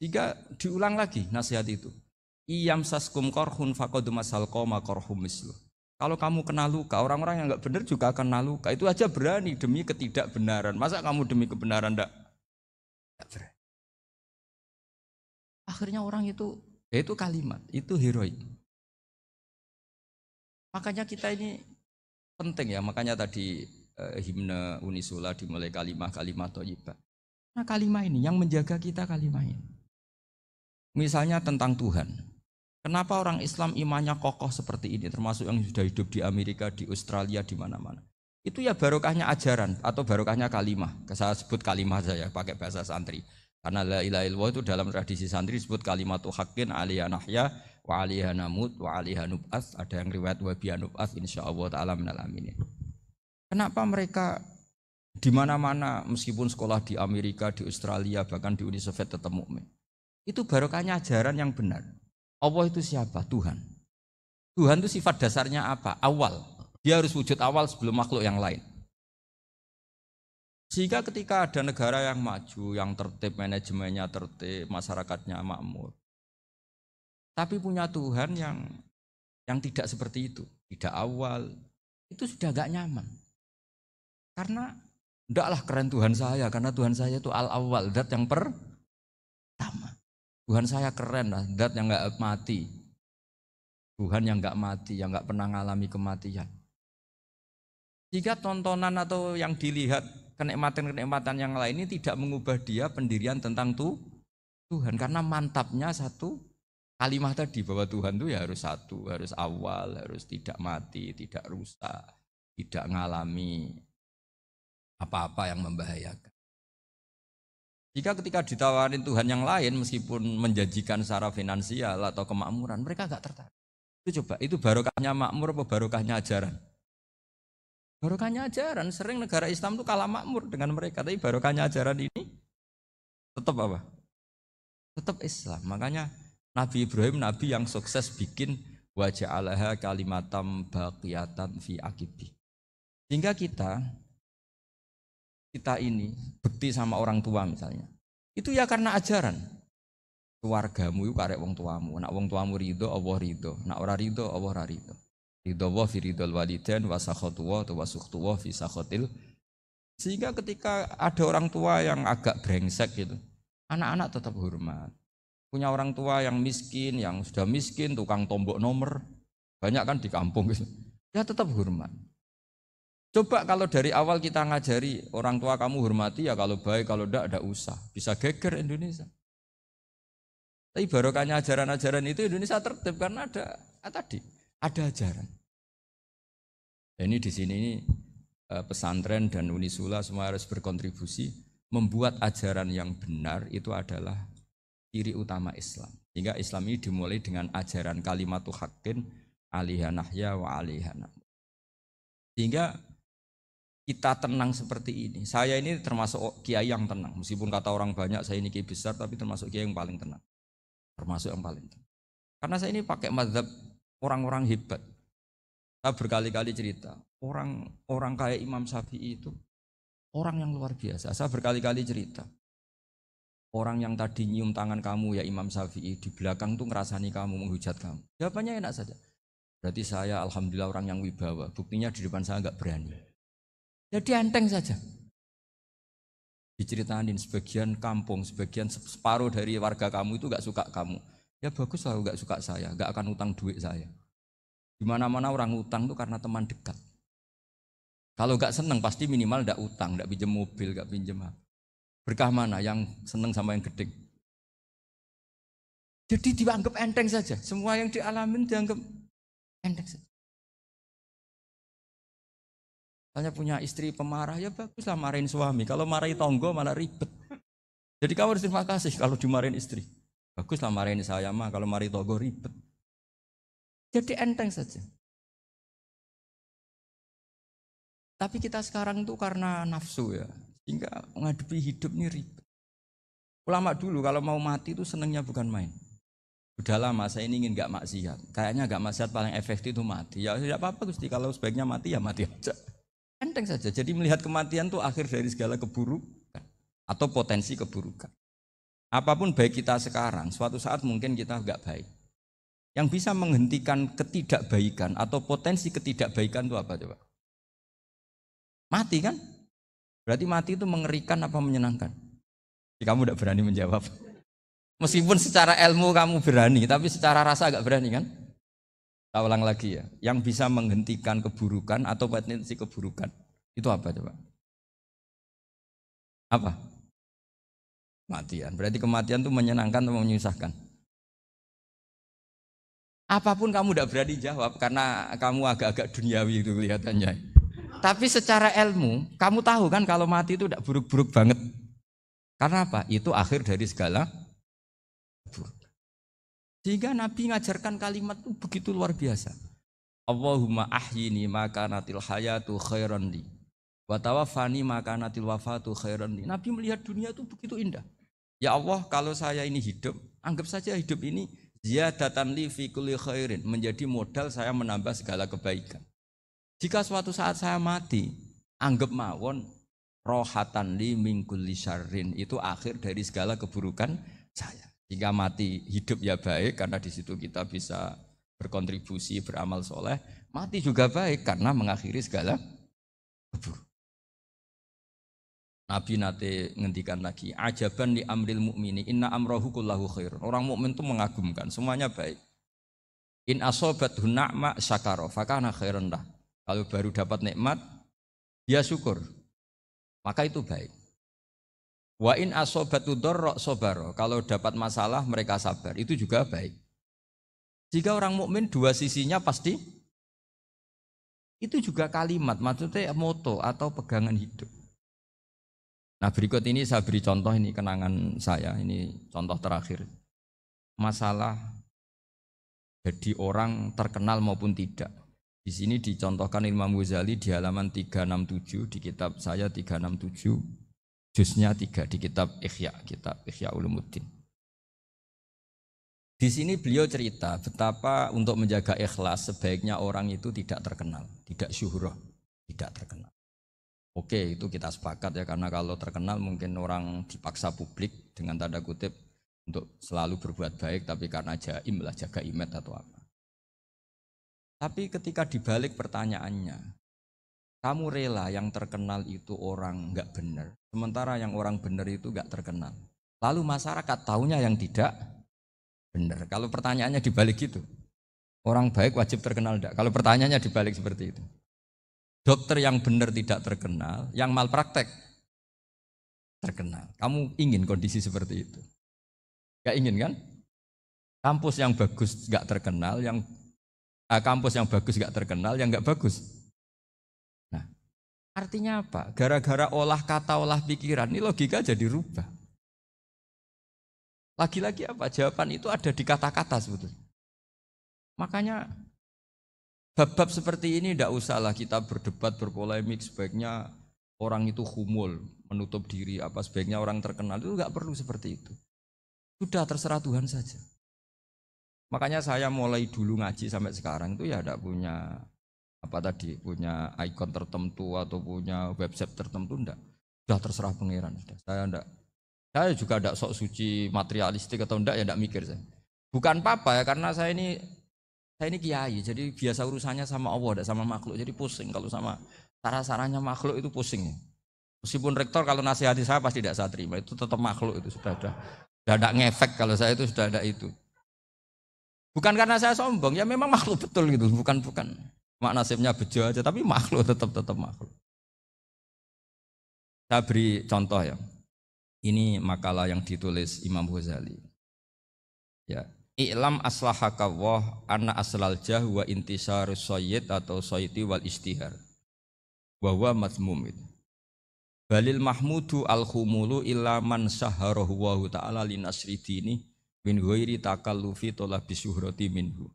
Tiga diulang lagi nasihat itu. Iyam saskum korhun fakodumasal koma korhum mislu. Kalau kamu kenal luka, orang-orang yang nggak benar juga akan kena luka. Itu aja berani demi ketidakbenaran. Masa kamu demi kebenaran enggak? Enggak berani. Akhirnya orang itu, ya itu kalimat, itu heroik. Makanya kita ini penting ya, makanya tadi eh, himne Unisula dimulai kalimah-kalimah toyibah. Nah kalimah ini, yang menjaga kita kalimah ini. Misalnya tentang Tuhan. Kenapa orang Islam imannya kokoh seperti ini, termasuk yang sudah hidup di Amerika, di Australia, di mana-mana? Itu ya barokahnya ajaran atau barokahnya kalimah. Saya sebut kalimah saja, pakai bahasa santri. Karena la ilaha illallah itu dalam tradisi santri disebut kalimat hakim, aliyah nahya wa aliyah namut wa aliyah nub'as. Ada yang riwayat wa biya nub'as Allah taala minal amin. Kenapa mereka di mana-mana meskipun sekolah di Amerika, di Australia, bahkan di Uni Soviet tetap mukmin. Itu barokahnya ajaran yang benar. Allah itu siapa? Tuhan. Tuhan itu sifat dasarnya apa? Awal. Dia harus wujud awal sebelum makhluk yang lain. Sehingga ketika ada negara yang maju, yang tertib, manajemennya tertib, masyarakatnya makmur. Tapi punya Tuhan yang yang tidak seperti itu, tidak awal, itu sudah gak nyaman. Karena ndaklah keren Tuhan saya, karena Tuhan saya itu al awal, dat yang pertama. Tuhan saya keren lah, dat yang nggak mati. Tuhan yang nggak mati, yang nggak pernah mengalami kematian. Jika tontonan atau yang dilihat kenikmatan-kenikmatan yang lain ini tidak mengubah dia pendirian tentang tuh Tuhan karena mantapnya satu kalimat tadi bahwa Tuhan itu ya harus satu, harus awal, harus tidak mati, tidak rusak, tidak mengalami apa-apa yang membahayakan. Jika ketika ditawarin Tuhan yang lain meskipun menjanjikan secara finansial atau kemakmuran, mereka nggak tertarik. Itu coba, itu barokahnya makmur atau barokahnya ajaran? Barokahnya ajaran, sering negara Islam tuh kalah makmur dengan mereka, tapi barokahnya ajaran ini tetap apa? Tetap Islam. Makanya Nabi Ibrahim nabi yang sukses bikin wajah Allah kalimatam baqiyatan fi akibi. Sehingga kita kita ini bekti sama orang tua misalnya. Itu ya karena ajaran. Keluargamu itu karek wong tuamu. Nak wong tuamu ridho, Allah ridho. Nak ora ridho, Allah ora ridho. Ridho wa fi ridho walidain wa sakhatu wa wa fi sakhatil Sehingga ketika ada orang tua yang agak brengsek gitu, anak-anak tetap hormat. Punya orang tua yang miskin, yang sudah miskin, tukang tombok nomor, banyak kan di kampung gitu. Ya tetap hormat. Coba kalau dari awal kita ngajari orang tua kamu hormati ya kalau baik, kalau tidak, ada usah. Bisa geger Indonesia. Tapi barokahnya ajaran-ajaran itu Indonesia tertib karena ada ah, tadi ada ajaran. Nah, ini di sini ini eh, pesantren dan Unisula semua harus berkontribusi membuat ajaran yang benar itu adalah ciri utama Islam. Sehingga Islam ini dimulai dengan ajaran kalimat hakin alihanahya wa alihanam Sehingga kita tenang seperti ini. Saya ini termasuk kiai yang tenang. Meskipun kata orang banyak saya ini kiai besar, tapi termasuk kiai yang paling tenang. Termasuk yang paling tenang. Karena saya ini pakai madhab orang-orang hebat. Saya berkali-kali cerita, orang orang kayak Imam Syafi'i itu orang yang luar biasa. Saya berkali-kali cerita. Orang yang tadi nyium tangan kamu ya Imam Syafi'i di belakang tuh ngerasani kamu menghujat kamu. Jawabannya enak saja. Berarti saya alhamdulillah orang yang wibawa. Buktinya di depan saya nggak berani. Jadi ya, enteng saja. Diceritain sebagian kampung, sebagian separuh dari warga kamu itu gak suka kamu. Ya bagus lah gak suka saya, gak akan utang duit saya. Dimana-mana orang utang itu karena teman dekat. Kalau gak seneng pasti minimal gak utang, gak pinjem mobil, gak pinjem apa. Berkah mana yang seneng sama yang gede? Jadi dianggap enteng saja. Semua yang dialami dianggap enteng saja. Hanya punya istri pemarah ya baguslah marahin suami. Kalau marahi tonggo malah ribet. Jadi kamu harus terima kasih kalau dimarahin istri. Baguslah marahin saya mah kalau marahi tonggo ribet. Jadi enteng saja. Tapi kita sekarang itu karena nafsu ya, sehingga menghadapi hidup ini ribet. Ulama dulu kalau mau mati itu senangnya bukan main. Udah lama saya ini ingin gak maksiat. Kayaknya gak maksiat paling efektif itu mati. Ya tidak ya apa-apa Gusti, kalau sebaiknya mati ya mati aja. Enteng saja. Jadi melihat kematian itu akhir dari segala keburukan atau potensi keburukan. Apapun baik kita sekarang, suatu saat mungkin kita nggak baik. Yang bisa menghentikan ketidakbaikan atau potensi ketidakbaikan itu apa coba? Mati kan? Berarti mati itu mengerikan apa menyenangkan? Kamu tidak berani menjawab. (laughs) Meskipun secara ilmu kamu berani, tapi secara rasa agak berani kan? Tak ulang lagi ya, yang bisa menghentikan keburukan atau potensi keburukan itu apa coba? Apa? Kematian. Berarti kematian itu menyenangkan atau menyusahkan? Apapun kamu tidak berani jawab karena kamu agak-agak duniawi itu kelihatannya. Tapi secara ilmu, kamu tahu kan kalau mati itu tidak buruk-buruk banget. Karena apa? Itu akhir dari segala sehingga Nabi mengajarkan kalimat itu begitu luar biasa. Allahumma ahyini natil hayatu khairan li. Watawafani natil wafatu khairan li. Nabi melihat dunia itu begitu indah. Ya Allah, kalau saya ini hidup, anggap saja hidup ini ziyadatan li fi kulli khairin, menjadi modal saya menambah segala kebaikan. Jika suatu saat saya mati, anggap mawon rohatan li mingkul syarrin itu akhir dari segala keburukan saya. Hingga mati hidup ya baik karena di situ kita bisa berkontribusi, beramal soleh. Mati juga baik karena mengakhiri segala keburukan. Nabi nanti ngendikan lagi, ajaban di amril mukmini inna amrohu kullahu khair. Orang mukmin itu mengagumkan, semuanya baik. In asobat hunakma sakaro, fakana khair rendah Kalau baru dapat nikmat, dia syukur. Maka itu baik. Wa in asobatu dorok sobaro. Kalau dapat masalah mereka sabar. Itu juga baik. Jika orang mukmin dua sisinya pasti itu juga kalimat, maksudnya moto atau pegangan hidup. Nah berikut ini saya beri contoh ini kenangan saya, ini contoh terakhir. Masalah jadi orang terkenal maupun tidak. Di sini dicontohkan Imam Ghazali di halaman 367 di kitab saya 367 Jusnya tiga di kitab Ikhya, kitab Ikhya Ulumuddin. Di sini beliau cerita betapa untuk menjaga ikhlas sebaiknya orang itu tidak terkenal, tidak syuhurah, tidak terkenal. Oke, itu kita sepakat ya karena kalau terkenal mungkin orang dipaksa publik dengan tanda kutip untuk selalu berbuat baik tapi karena jaim lah jaga imet atau apa. Tapi ketika dibalik pertanyaannya, kamu rela yang terkenal itu orang nggak benar, sementara yang orang benar itu nggak terkenal. Lalu masyarakat taunya yang tidak benar. Kalau pertanyaannya dibalik itu, orang baik wajib terkenal enggak? Kalau pertanyaannya dibalik seperti itu. Dokter yang benar tidak terkenal, yang malpraktek terkenal. Kamu ingin kondisi seperti itu? Gak ingin kan? Kampus yang bagus gak terkenal, yang eh, kampus yang bagus gak terkenal, yang gak bagus Artinya apa? Gara-gara olah kata, olah pikiran, ini logika jadi rubah. Lagi-lagi apa? Jawaban itu ada di kata-kata sebetulnya. Makanya bab-bab seperti ini tidak usahlah kita berdebat, berpolemik, sebaiknya orang itu humul, menutup diri, apa sebaiknya orang terkenal, itu nggak perlu seperti itu. Sudah terserah Tuhan saja. Makanya saya mulai dulu ngaji sampai sekarang itu ya tidak punya apa tadi punya ikon tertentu atau punya website tertentu enggak sudah terserah pangeran sudah saya enggak saya juga enggak sok suci materialistik atau enggak ya enggak mikir saya bukan papa ya karena saya ini saya ini kiai jadi biasa urusannya sama Allah enggak sama makhluk jadi pusing kalau sama cara-caranya makhluk itu pusing meskipun rektor kalau nasihati saya pasti tidak saya terima itu tetap makhluk itu sudah ada sudah enggak ngefek kalau saya itu sudah ada itu bukan karena saya sombong ya memang makhluk betul gitu bukan bukan Mak nasibnya bejo aja, tapi makhluk (laughs) tetap tetap makhluk. Saya beri contoh ya. Ini makalah yang ditulis Imam Ghazali. Ya, I'lam aslahaka Allah anna aslal jah wa intisar sayyid atau sayyidi wal istihar. Bahwa mazmum itu. Balil mahmudu al khumulu illa man saharahu wa ta'ala linasri dini min ghairi takallufi bisuhrati minhu.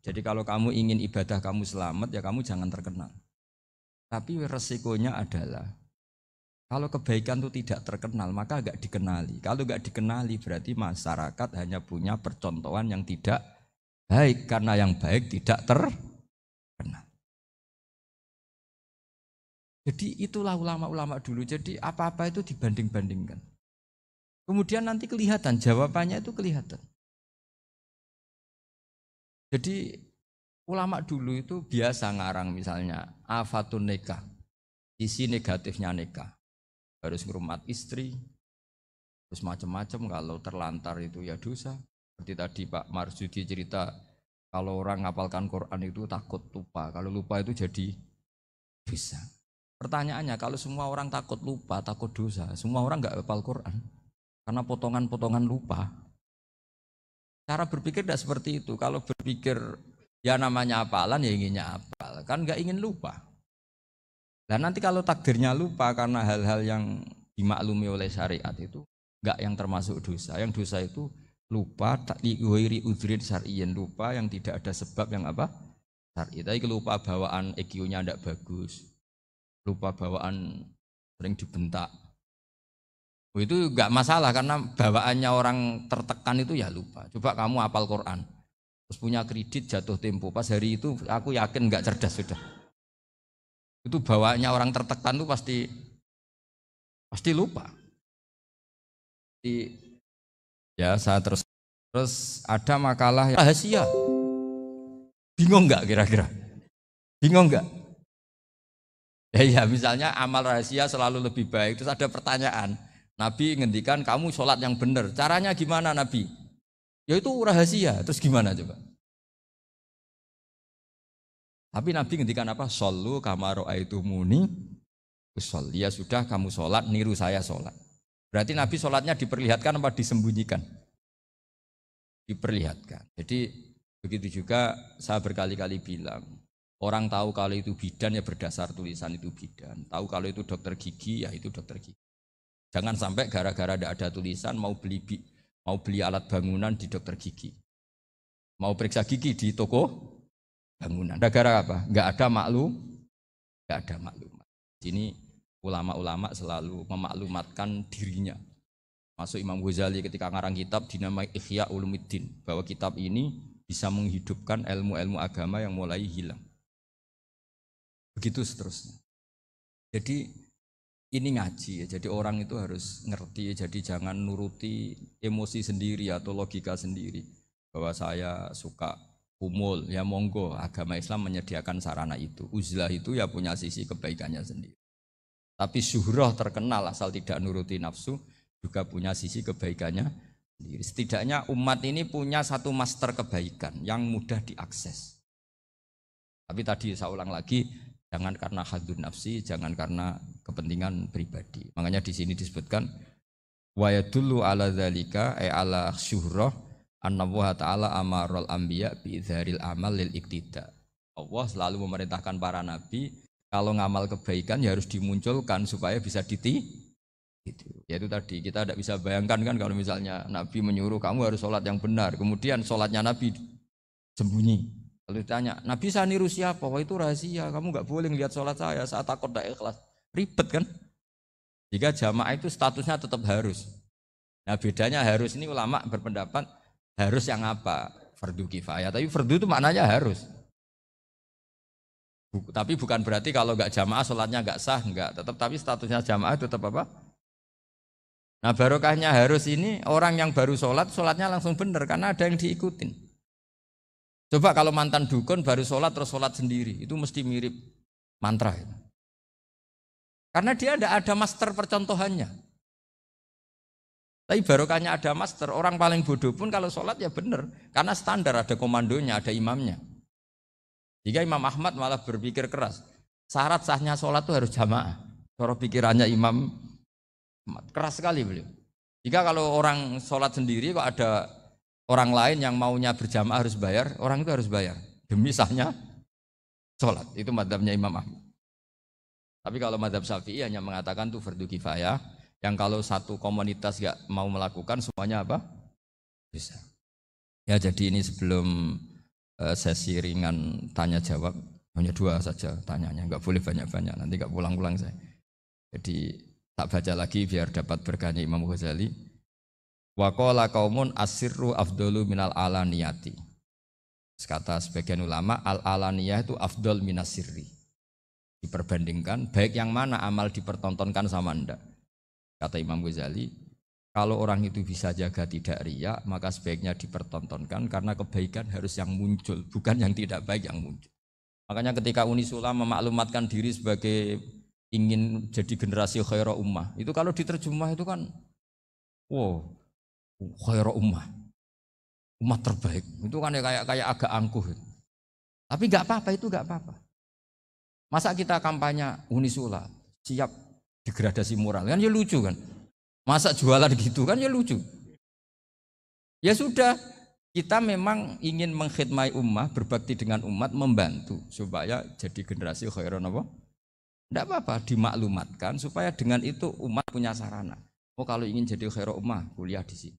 Jadi kalau kamu ingin ibadah kamu selamat ya kamu jangan terkenal. Tapi resikonya adalah kalau kebaikan itu tidak terkenal maka agak dikenali. Kalau nggak dikenali berarti masyarakat hanya punya percontohan yang tidak baik karena yang baik tidak terkenal. Jadi itulah ulama-ulama dulu. Jadi apa-apa itu dibanding-bandingkan. Kemudian nanti kelihatan jawabannya itu kelihatan. Jadi ulama dulu itu biasa ngarang misalnya afatun nikah. Isi negatifnya nikah. Harus ngurmat istri. Terus macam-macam kalau terlantar itu ya dosa. Seperti tadi Pak Marsudi cerita kalau orang ngapalkan Quran itu takut lupa. Kalau lupa itu jadi bisa Pertanyaannya kalau semua orang takut lupa, takut dosa, semua orang nggak hafal Quran karena potongan-potongan lupa Cara berpikir tidak seperti itu. Kalau berpikir ya namanya apalan ya inginnya apal. Kan nggak ingin lupa. Nah nanti kalau takdirnya lupa karena hal-hal yang dimaklumi oleh syariat itu nggak yang termasuk dosa. Yang dosa itu lupa tak diwiri udrin syariyen lupa yang tidak ada sebab yang apa syariat Tapi lupa bawaan EQ-nya tidak bagus. Lupa bawaan sering dibentak Oh, itu nggak masalah karena bawaannya orang tertekan itu ya lupa. Coba kamu apal Quran, terus punya kredit jatuh tempo. Pas hari itu aku yakin nggak cerdas sudah. Itu bawaannya orang tertekan itu pasti pasti lupa. Di, ya saya terus terus ada makalah yang rahasia. Bingung nggak kira-kira? Bingung nggak? Ya, ya misalnya amal rahasia selalu lebih baik. Terus ada pertanyaan, Nabi ngendikan kamu sholat yang benar. Caranya gimana Nabi? Ya itu rahasia. Terus gimana coba? Tapi Nabi ngendikan apa? Sholu kamaro itu muni. Ya sudah kamu sholat, niru saya sholat. Berarti Nabi sholatnya diperlihatkan apa disembunyikan? Diperlihatkan. Jadi begitu juga saya berkali-kali bilang, orang tahu kalau itu bidan ya berdasar tulisan itu bidan. Tahu kalau itu dokter gigi ya itu dokter gigi. Jangan sampai gara-gara tidak ada tulisan mau beli mau beli alat bangunan di dokter gigi. Mau periksa gigi di toko bangunan. Ada gara apa? Enggak ada maklum, enggak ada maklumat. Ini ulama-ulama selalu memaklumatkan dirinya. Masuk Imam Ghazali ketika ngarang kitab dinamai Ihya Ulumuddin bahwa kitab ini bisa menghidupkan ilmu-ilmu agama yang mulai hilang. Begitu seterusnya. Jadi ini ngaji ya. Jadi orang itu harus ngerti ya. Jadi jangan nuruti emosi sendiri atau logika sendiri bahwa saya suka kumul ya monggo agama Islam menyediakan sarana itu. Uzlah itu ya punya sisi kebaikannya sendiri. Tapi syuhrah terkenal asal tidak nuruti nafsu juga punya sisi kebaikannya sendiri. Setidaknya umat ini punya satu master kebaikan yang mudah diakses. Tapi tadi saya ulang lagi, jangan karena hadun nafsi, jangan karena kepentingan pribadi. Makanya di sini disebutkan wa yadullu ala dzalika ay eh, ala syuhrah annallaha ta'ala amarul anbiya bi dzaril amal lil iktida. Allah selalu memerintahkan para nabi kalau ngamal kebaikan ya harus dimunculkan supaya bisa diti gitu. Ya itu tadi kita tidak bisa bayangkan kan kalau misalnya Nabi menyuruh kamu harus sholat yang benar, kemudian sholatnya Nabi sembunyi. Lalu ditanya, Nabi saya niru siapa? Wah itu rahasia, kamu nggak boleh lihat sholat saya, saat takut tidak ikhlas. Ribet kan? Jika jamaah itu statusnya tetap harus. Nah bedanya harus ini ulama berpendapat harus yang apa? Fardu kifayah. Tapi fardu itu maknanya harus. Buk, tapi bukan berarti kalau nggak jamaah sholatnya nggak sah nggak. Tetap tapi statusnya jamaah tetap apa? Nah barokahnya harus ini orang yang baru sholat sholatnya langsung benar karena ada yang diikutin. Coba kalau mantan dukun baru sholat terus sholat sendiri itu mesti mirip mantra. Itu. Karena dia tidak ada master percontohannya. Tapi barokahnya ada master, orang paling bodoh pun kalau sholat ya benar. Karena standar ada komandonya, ada imamnya. Jika Imam Ahmad malah berpikir keras, syarat sahnya sholat itu harus jamaah. Cara pikirannya Imam keras sekali beliau. Jika kalau orang sholat sendiri kok ada orang lain yang maunya berjamaah harus bayar, orang itu harus bayar demi sahnya sholat. Itu madhabnya Imam Ahmad. Tapi kalau madhab syafi'i hanya mengatakan itu fardu kifayah. Yang kalau satu komunitas gak mau melakukan semuanya apa? Bisa. Ya jadi ini sebelum eh, sesi ringan tanya jawab hanya dua saja tanyanya nggak boleh banyak banyak nanti nggak pulang pulang saya. Jadi tak baca lagi biar dapat berkahnya Imam Ghazali. Wakola kaumun asirru afdolu minal alaniyati. Kata sebagian ulama al alaniyah itu afdol minasirri diperbandingkan baik yang mana amal dipertontonkan sama anda kata Imam Ghazali kalau orang itu bisa jaga tidak riak maka sebaiknya dipertontonkan karena kebaikan harus yang muncul bukan yang tidak baik yang muncul makanya ketika Uni Sula memaklumatkan diri sebagai ingin jadi generasi khairah ummah itu kalau diterjemah itu kan wow khairah ummah umat terbaik itu kan ya kayak kayak agak angkuh tapi nggak apa-apa itu nggak apa-apa Masa kita kampanye Unisula siap degradasi moral kan ya lucu kan. Masa jualan gitu kan ya lucu. Ya sudah, kita memang ingin mengkhidmai umat, berbakti dengan umat, membantu supaya jadi generasi khairan apa? Tidak apa-apa, dimaklumatkan supaya dengan itu umat punya sarana. Oh kalau ingin jadi khairan umat, kuliah di sini.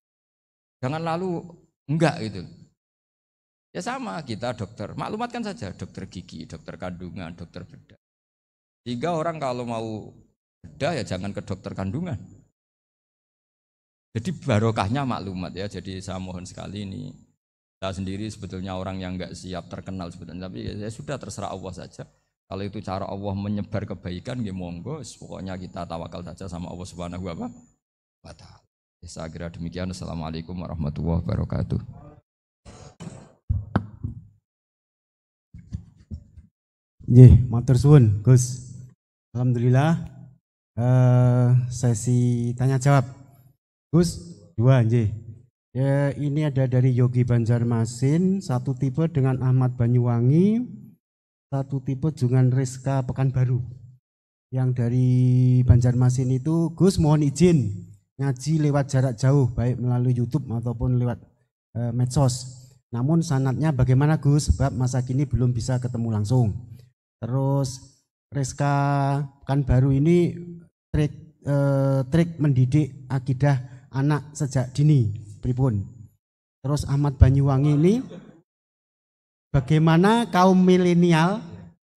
Jangan lalu enggak gitu. Ya sama kita dokter, maklumatkan saja dokter gigi, dokter kandungan, dokter bedah. Tiga orang kalau mau bedah ya jangan ke dokter kandungan. Jadi barokahnya maklumat ya. Jadi saya mohon sekali ini saya sendiri sebetulnya orang yang nggak siap terkenal sebetulnya, tapi ya, ya sudah terserah Allah saja. Kalau itu cara Allah menyebar kebaikan, ya monggo. Pokoknya kita tawakal saja sama Allah Subhanahu wa taala. Ya, saya kira demikian. Assalamualaikum warahmatullahi wabarakatuh. Nggih, matur suwun, Gus. Alhamdulillah uh, sesi tanya jawab. Gus, dua nggih. Ya, ini ada dari Yogi Banjarmasin, satu tipe dengan Ahmad Banyuwangi, satu tipe dengan Rizka Pekanbaru. Yang dari Banjarmasin itu, Gus mohon izin ngaji lewat jarak jauh, baik melalui YouTube ataupun lewat eh, medsos. Namun sanatnya bagaimana Gus? Sebab masa kini belum bisa ketemu langsung. Terus Reska kan baru ini trik e, trik mendidik akidah anak sejak dini pripun. Terus Ahmad Banyuwangi ini bagaimana kaum milenial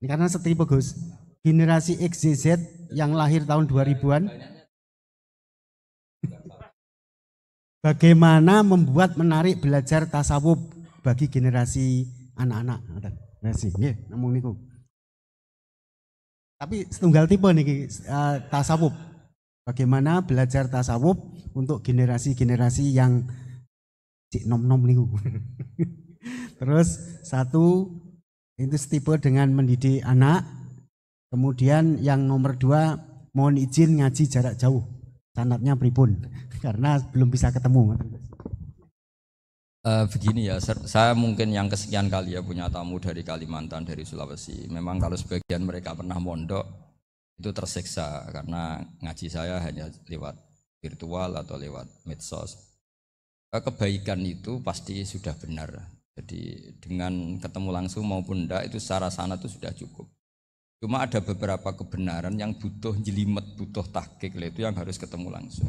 ini karena setri bagus generasi xz yang lahir tahun 2000-an bagaimana membuat menarik belajar tasawuf bagi generasi anak-anak. Terima kasih. Nggih, namung niku. Tapi setunggal tipe nih uh, tasawuf. Bagaimana belajar tasawuf untuk generasi-generasi yang cik nom-nom nih (laughs) Terus satu itu tipe dengan mendidik anak. Kemudian yang nomor dua mohon izin ngaji jarak jauh. Sanatnya pribun (laughs) karena belum bisa ketemu. Uh, begini ya, saya mungkin yang kesekian kali ya punya tamu dari Kalimantan, dari Sulawesi. Memang kalau sebagian mereka pernah mondok itu tersiksa karena ngaji saya hanya lewat virtual atau lewat medsos. Eh, kebaikan itu pasti sudah benar. Jadi dengan ketemu langsung maupun tidak itu secara sana itu sudah cukup. Cuma ada beberapa kebenaran yang butuh jelimet, butuh tahkik, itu yang harus ketemu langsung.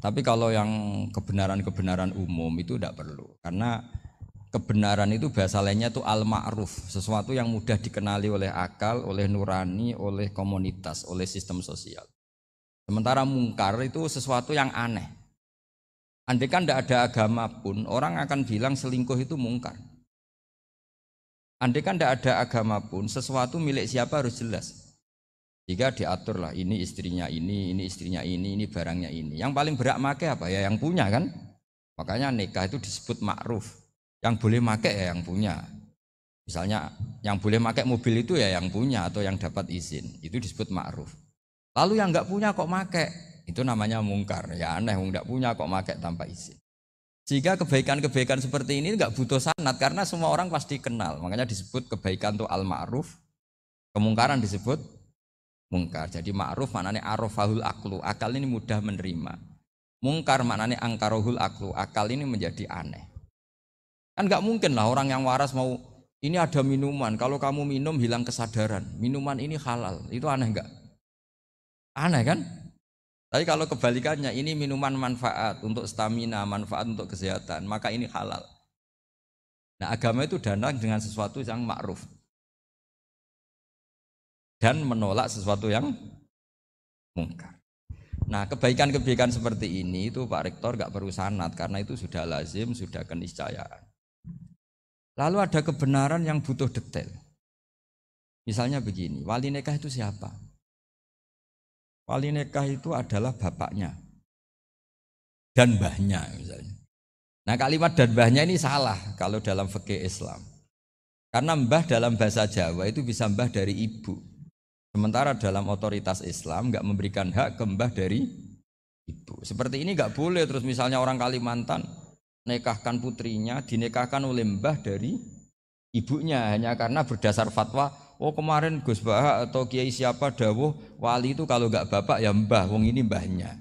Tapi kalau yang kebenaran-kebenaran umum itu tidak perlu karena kebenaran itu bahasa lainnya itu al ma'ruf, sesuatu yang mudah dikenali oleh akal, oleh nurani, oleh komunitas, oleh sistem sosial. Sementara mungkar itu sesuatu yang aneh. Andai kan tidak ada agama pun, orang akan bilang selingkuh itu mungkar. Andai kan tidak ada agama pun, sesuatu milik siapa harus jelas. Jika diatur lah ini istrinya ini, ini istrinya ini, ini barangnya ini. Yang paling berak make apa ya yang punya kan? Makanya nikah itu disebut ma'ruf. Yang boleh make ya yang punya. Misalnya yang boleh make mobil itu ya yang punya atau yang dapat izin. Itu disebut ma'ruf. Lalu yang nggak punya kok make? Itu namanya mungkar. Ya aneh, nggak punya kok make tanpa izin. Sehingga kebaikan-kebaikan seperti ini nggak butuh sanat karena semua orang pasti kenal. Makanya disebut kebaikan itu al-ma'ruf, kemungkaran disebut mungkar. Jadi ma'ruf maknanya arofahul aklu, akal ini mudah menerima. Mungkar maknanya angkarohul aklu, akal ini menjadi aneh. Kan nggak mungkin lah orang yang waras mau ini ada minuman, kalau kamu minum hilang kesadaran, minuman ini halal, itu aneh nggak? Aneh kan? Tapi kalau kebalikannya ini minuman manfaat untuk stamina, manfaat untuk kesehatan, maka ini halal. Nah agama itu danang dengan sesuatu yang ma'ruf dan menolak sesuatu yang mungkar. Nah, kebaikan-kebaikan seperti ini itu Pak Rektor gak perlu sanat karena itu sudah lazim, sudah keniscayaan. Lalu ada kebenaran yang butuh detail. Misalnya begini, wali nikah itu siapa? Wali nikah itu adalah bapaknya dan mbahnya misalnya. Nah kalimat dan mbahnya ini salah kalau dalam fikih Islam. Karena mbah dalam bahasa Jawa itu bisa mbah dari ibu. Sementara dalam otoritas Islam nggak memberikan hak kembah dari ibu. Seperti ini nggak boleh. Terus misalnya orang Kalimantan nekahkan putrinya, dinekahkan oleh mbah dari ibunya hanya karena berdasar fatwa oh kemarin Gus Bah atau Kiai siapa dawuh wali itu kalau nggak bapak ya mbah wong ini mbahnya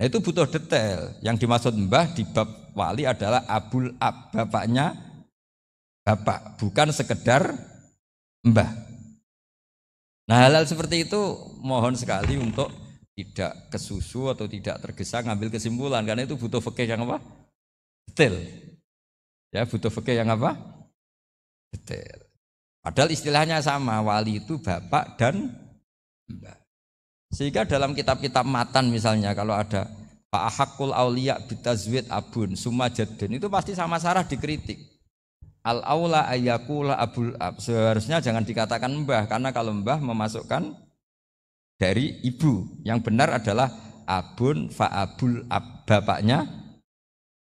nah itu butuh detail yang dimaksud mbah di bab wali adalah abul ab bapaknya bapak bukan sekedar mbah Nah hal-hal seperti itu mohon sekali untuk tidak kesusu atau tidak tergesa ngambil kesimpulan karena itu butuh fakih yang apa? Detail. Ya butuh fakih yang apa? Detail. Padahal istilahnya sama, wali itu bapak dan mbak. Sehingga dalam kitab-kitab matan misalnya kalau ada Pak Ahakul Aulia Bitazwid Abun Sumajadun itu pasti sama sarah dikritik al aula ayakula abul ab. seharusnya jangan dikatakan mbah karena kalau mbah memasukkan dari ibu yang benar adalah abun fa abul ab bapaknya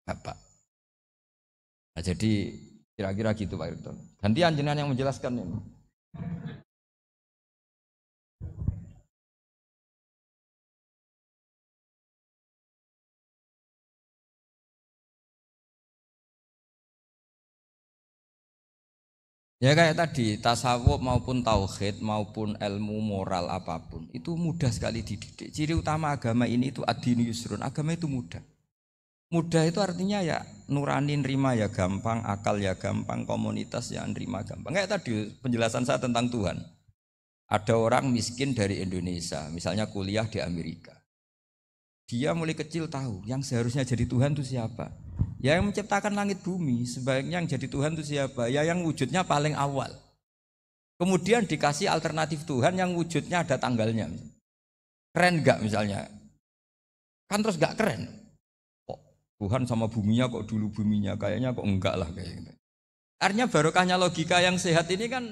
bapak nah, jadi kira-kira gitu Pak Irton gantian jenengan yang menjelaskan ini Ya kayak tadi, tasawuf maupun tauhid maupun ilmu moral apapun itu mudah sekali dididik. Ciri utama agama ini itu adin yusrun, agama itu mudah. Mudah itu artinya ya nurani nerima ya gampang, akal ya gampang, komunitas ya nerima gampang. Kayak tadi penjelasan saya tentang Tuhan. Ada orang miskin dari Indonesia, misalnya kuliah di Amerika. Dia mulai kecil tahu yang seharusnya jadi Tuhan itu siapa Ya yang menciptakan langit bumi, sebaiknya yang jadi Tuhan itu siapa? Ya yang wujudnya paling awal. Kemudian dikasih alternatif Tuhan yang wujudnya ada tanggalnya. Keren gak misalnya? Kan terus gak keren. Kok Tuhan sama buminya kok dulu buminya kayaknya kok enggak lah kayaknya. Gitu. Artinya barokahnya logika yang sehat ini kan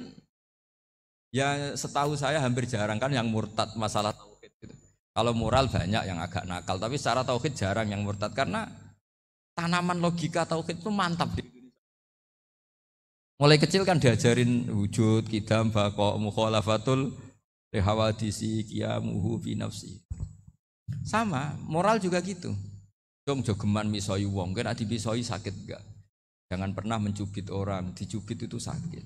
ya setahu saya hampir jarang kan yang murtad masalah tauhid gitu. Kalau moral banyak yang agak nakal, tapi secara tauhid jarang yang murtad karena tanaman logika tauhid itu mantap di Indonesia. Mulai kecil kan diajarin wujud, kidam, bako, mukhalafatul, lihawadisi, kiamuhu, binafsi. Sama, moral juga gitu. jom jogeman misoi wong, kan dibisoi sakit enggak? Jangan pernah mencubit orang, dicubit itu sakit.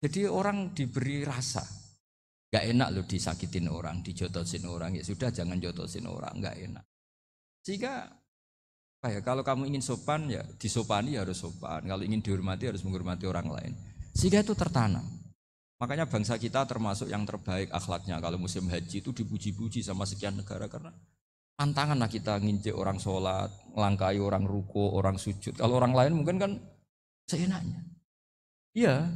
Jadi orang diberi rasa. Gak enak loh disakitin orang, dijotosin orang. Ya sudah jangan jotosin orang, gak enak. Sehingga apa ya kalau kamu ingin sopan ya disopani ya harus sopan kalau ingin dihormati harus menghormati orang lain sehingga itu tertanam makanya bangsa kita termasuk yang terbaik akhlaknya kalau musim haji itu dipuji-puji sama sekian negara karena tantangan tantanganlah kita nginjek orang sholat langkai orang ruko orang sujud kalau orang lain mungkin kan seenaknya iya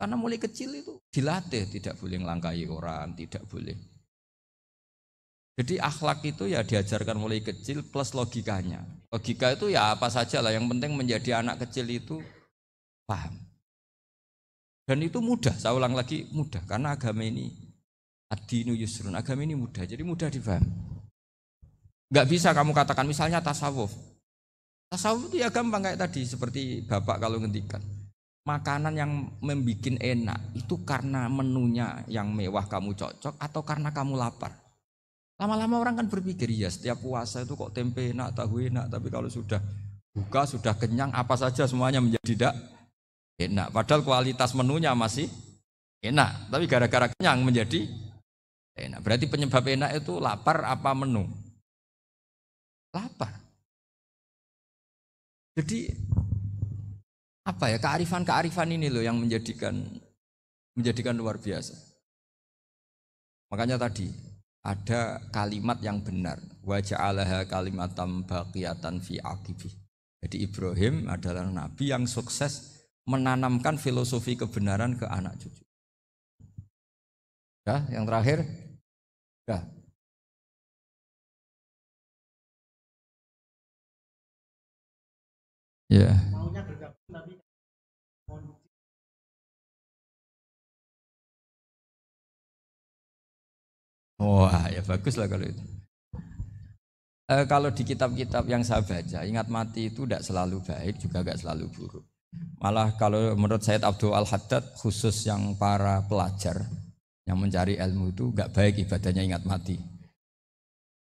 karena mulai kecil itu dilatih tidak boleh melangkai orang tidak boleh jadi akhlak itu ya diajarkan mulai kecil plus logikanya Logika itu ya apa saja lah, yang penting menjadi anak kecil itu paham. Dan itu mudah, saya ulang lagi mudah, karena agama ini adinu yusrun, agama ini mudah, jadi mudah dipaham. Nggak bisa kamu katakan misalnya tasawuf. Tasawuf itu ya gampang kayak tadi, seperti bapak kalau ngendikan. Makanan yang membuat enak itu karena menunya yang mewah kamu cocok atau karena kamu lapar. Lama-lama orang kan berpikir, ya setiap puasa itu kok tempe enak, tahu enak, tapi kalau sudah buka, sudah kenyang, apa saja semuanya menjadi tidak enak. Padahal kualitas menunya masih enak, tapi gara-gara kenyang menjadi enak. Berarti penyebab enak itu lapar apa menu? Lapar. Jadi apa ya kearifan-kearifan ini loh yang menjadikan menjadikan luar biasa. Makanya tadi ada kalimat yang benar wa ja'alaha kalimatam baqiyatan fi aqibi. Jadi Ibrahim adalah nabi yang sukses menanamkan filosofi kebenaran ke anak cucu. Ya, yang terakhir. Ya. Ya. Yeah. Wah, oh, ya bagus lah kalau itu. E, kalau di kitab-kitab yang saya baca, ingat mati itu tidak selalu baik juga tidak selalu buruk. Malah kalau menurut Said Abdul Al Haddad khusus yang para pelajar yang mencari ilmu itu nggak baik ibadahnya ingat mati.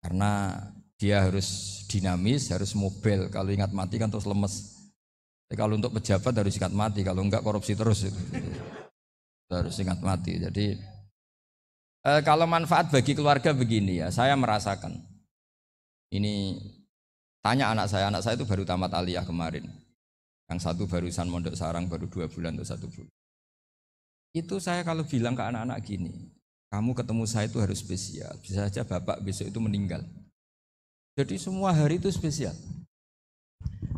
Karena dia harus dinamis, harus mobil. Kalau ingat mati kan terus lemes. Tapi kalau untuk pejabat harus ingat mati, kalau enggak korupsi terus. (laughs) Harus ingat mati. Jadi E, kalau manfaat bagi keluarga begini ya, saya merasakan. Ini tanya anak saya, anak saya itu baru tamat aliyah kemarin. Yang satu barusan mondok sarang baru dua bulan atau satu bulan. Itu saya kalau bilang ke anak-anak gini, kamu ketemu saya itu harus spesial. Bisa saja bapak besok itu meninggal. Jadi semua hari itu spesial.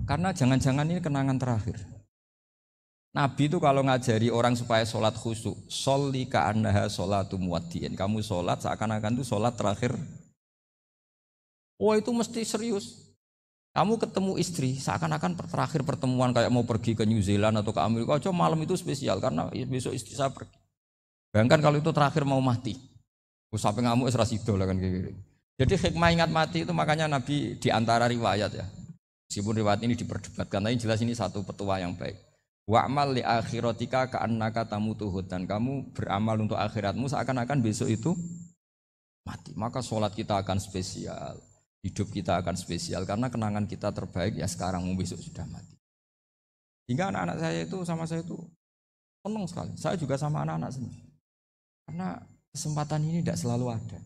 Karena jangan-jangan ini kenangan terakhir. Nabi itu kalau ngajari orang supaya sholat khusyuk, sholli ka'annaha sholatu muwaddi'in. Kamu sholat seakan-akan itu sholat terakhir. oh, itu mesti serius. Kamu ketemu istri, seakan-akan terakhir pertemuan kayak mau pergi ke New Zealand atau ke Amerika, aja malam itu spesial karena besok istri saya pergi. Bayangkan kalau itu terakhir mau mati. Usapin ngamuk itu lah kan gitu. Jadi hikmah ingat mati itu makanya Nabi diantara riwayat ya. Meskipun riwayat ini diperdebatkan, tapi jelas ini satu petua yang baik. Wa'mal li akhiratika ka'annaka tamutuhud dan kamu beramal untuk akhiratmu seakan-akan besok itu mati. Maka sholat kita akan spesial, hidup kita akan spesial karena kenangan kita terbaik ya sekarang mau besok sudah mati. Hingga anak-anak saya itu sama saya itu senang sekali. Saya juga sama anak-anak senang. Karena kesempatan ini tidak selalu ada.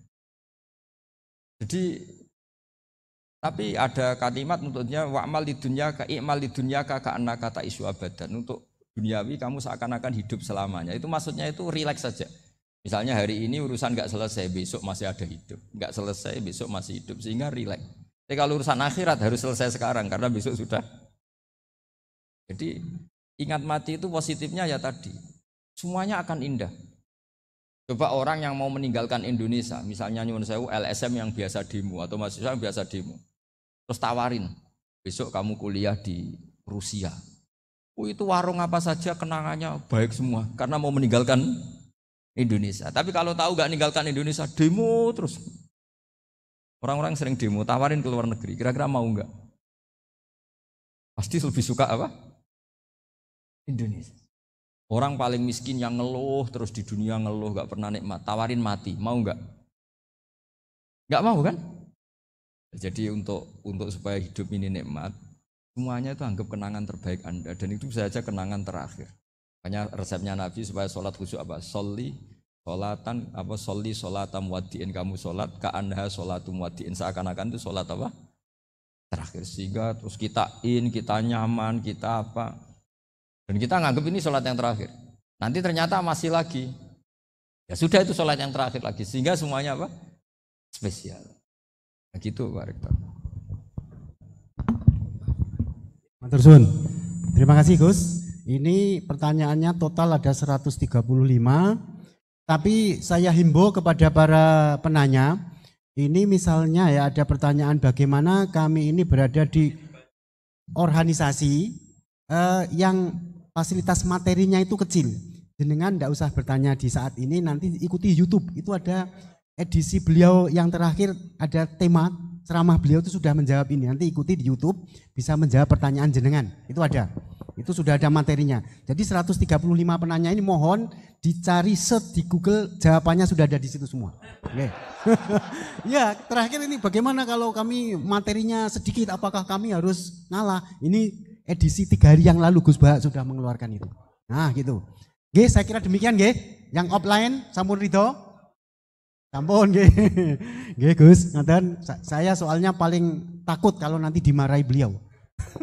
Jadi tapi ada kalimat untuknya wa'mal di dunia ka di dunia ka anak kata isu abad dan untuk duniawi kamu seakan-akan hidup selamanya. Itu maksudnya itu rileks saja. Misalnya hari ini urusan nggak selesai, besok masih ada hidup. Nggak selesai, besok masih hidup sehingga rileks. Tapi kalau urusan akhirat harus selesai sekarang karena besok sudah. Jadi ingat mati itu positifnya ya tadi. Semuanya akan indah. Coba orang yang mau meninggalkan Indonesia, misalnya nyuwun sewu LSM yang biasa demo atau mahasiswa yang biasa demo Terus tawarin, besok kamu kuliah di Rusia. Oh, itu warung apa saja kenangannya baik semua karena mau meninggalkan Indonesia. Tapi kalau tahu gak meninggalkan Indonesia, demo terus. Orang-orang sering demo, tawarin ke luar negeri. Kira-kira mau nggak? Pasti lebih suka apa? Indonesia. Orang paling miskin yang ngeluh terus di dunia ngeluh gak pernah nikmat. Tawarin mati, mau nggak? Gak mau kan? Jadi untuk untuk supaya hidup ini nikmat, semuanya itu anggap kenangan terbaik Anda dan itu bisa saja kenangan terakhir. Hanya resepnya Nabi supaya sholat khusyuk apa? Soli sholatan apa soli sholatam wadiin kamu sholat ka anda sholatum wadiin seakan-akan itu sholat apa? Terakhir sehingga terus kita in, kita nyaman, kita apa? Dan kita nganggap ini sholat yang terakhir. Nanti ternyata masih lagi. Ya sudah itu sholat yang terakhir lagi sehingga semuanya apa? Spesial. Nah, gitu Pak Rektor. Matur Terima kasih Gus. Ini pertanyaannya total ada 135, tapi saya himbau kepada para penanya, ini misalnya ya ada pertanyaan bagaimana kami ini berada di organisasi eh, yang fasilitas materinya itu kecil. Jenengan tidak usah bertanya di saat ini, nanti ikuti YouTube, itu ada edisi beliau yang terakhir ada tema ceramah beliau itu sudah menjawab ini. Nanti ikuti di YouTube bisa menjawab pertanyaan jenengan. Itu ada. Itu sudah ada materinya. Jadi 135 penanya ini mohon dicari set di Google jawabannya sudah ada di situ semua. Oke. Okay. (laughs) ya, terakhir ini bagaimana kalau kami materinya sedikit apakah kami harus ngalah? Ini edisi tiga hari yang lalu Gus Bah sudah mengeluarkan itu. Nah, gitu. Oke, saya kira demikian, nggih. Yang offline Sampun Sampun nggih. Nggih Gus, ngaten saya soalnya paling takut kalau nanti dimarahi beliau. (laughs)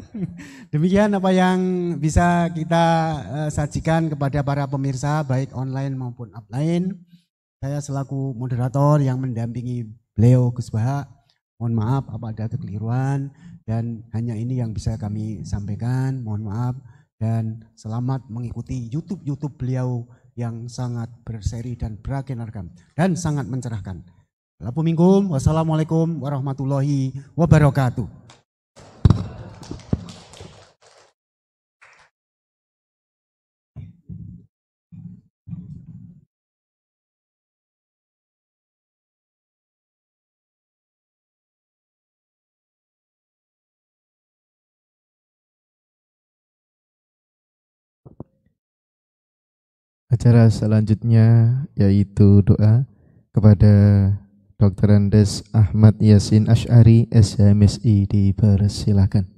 Demikian apa yang bisa kita uh, sajikan kepada para pemirsa baik online maupun offline. Saya selaku moderator yang mendampingi beliau Gus Baha, mohon maaf apa ada kekeliruan dan hanya ini yang bisa kami sampaikan. Mohon maaf dan selamat mengikuti YouTube-YouTube beliau yang sangat berseri dan beragenarkan dan sangat mencerahkan. Lalu minggu, wassalamualaikum warahmatullahi wabarakatuh. Acara selanjutnya yaitu doa kepada Dr. Andes Ahmad Yasin Ash'ari SMSI Persilakan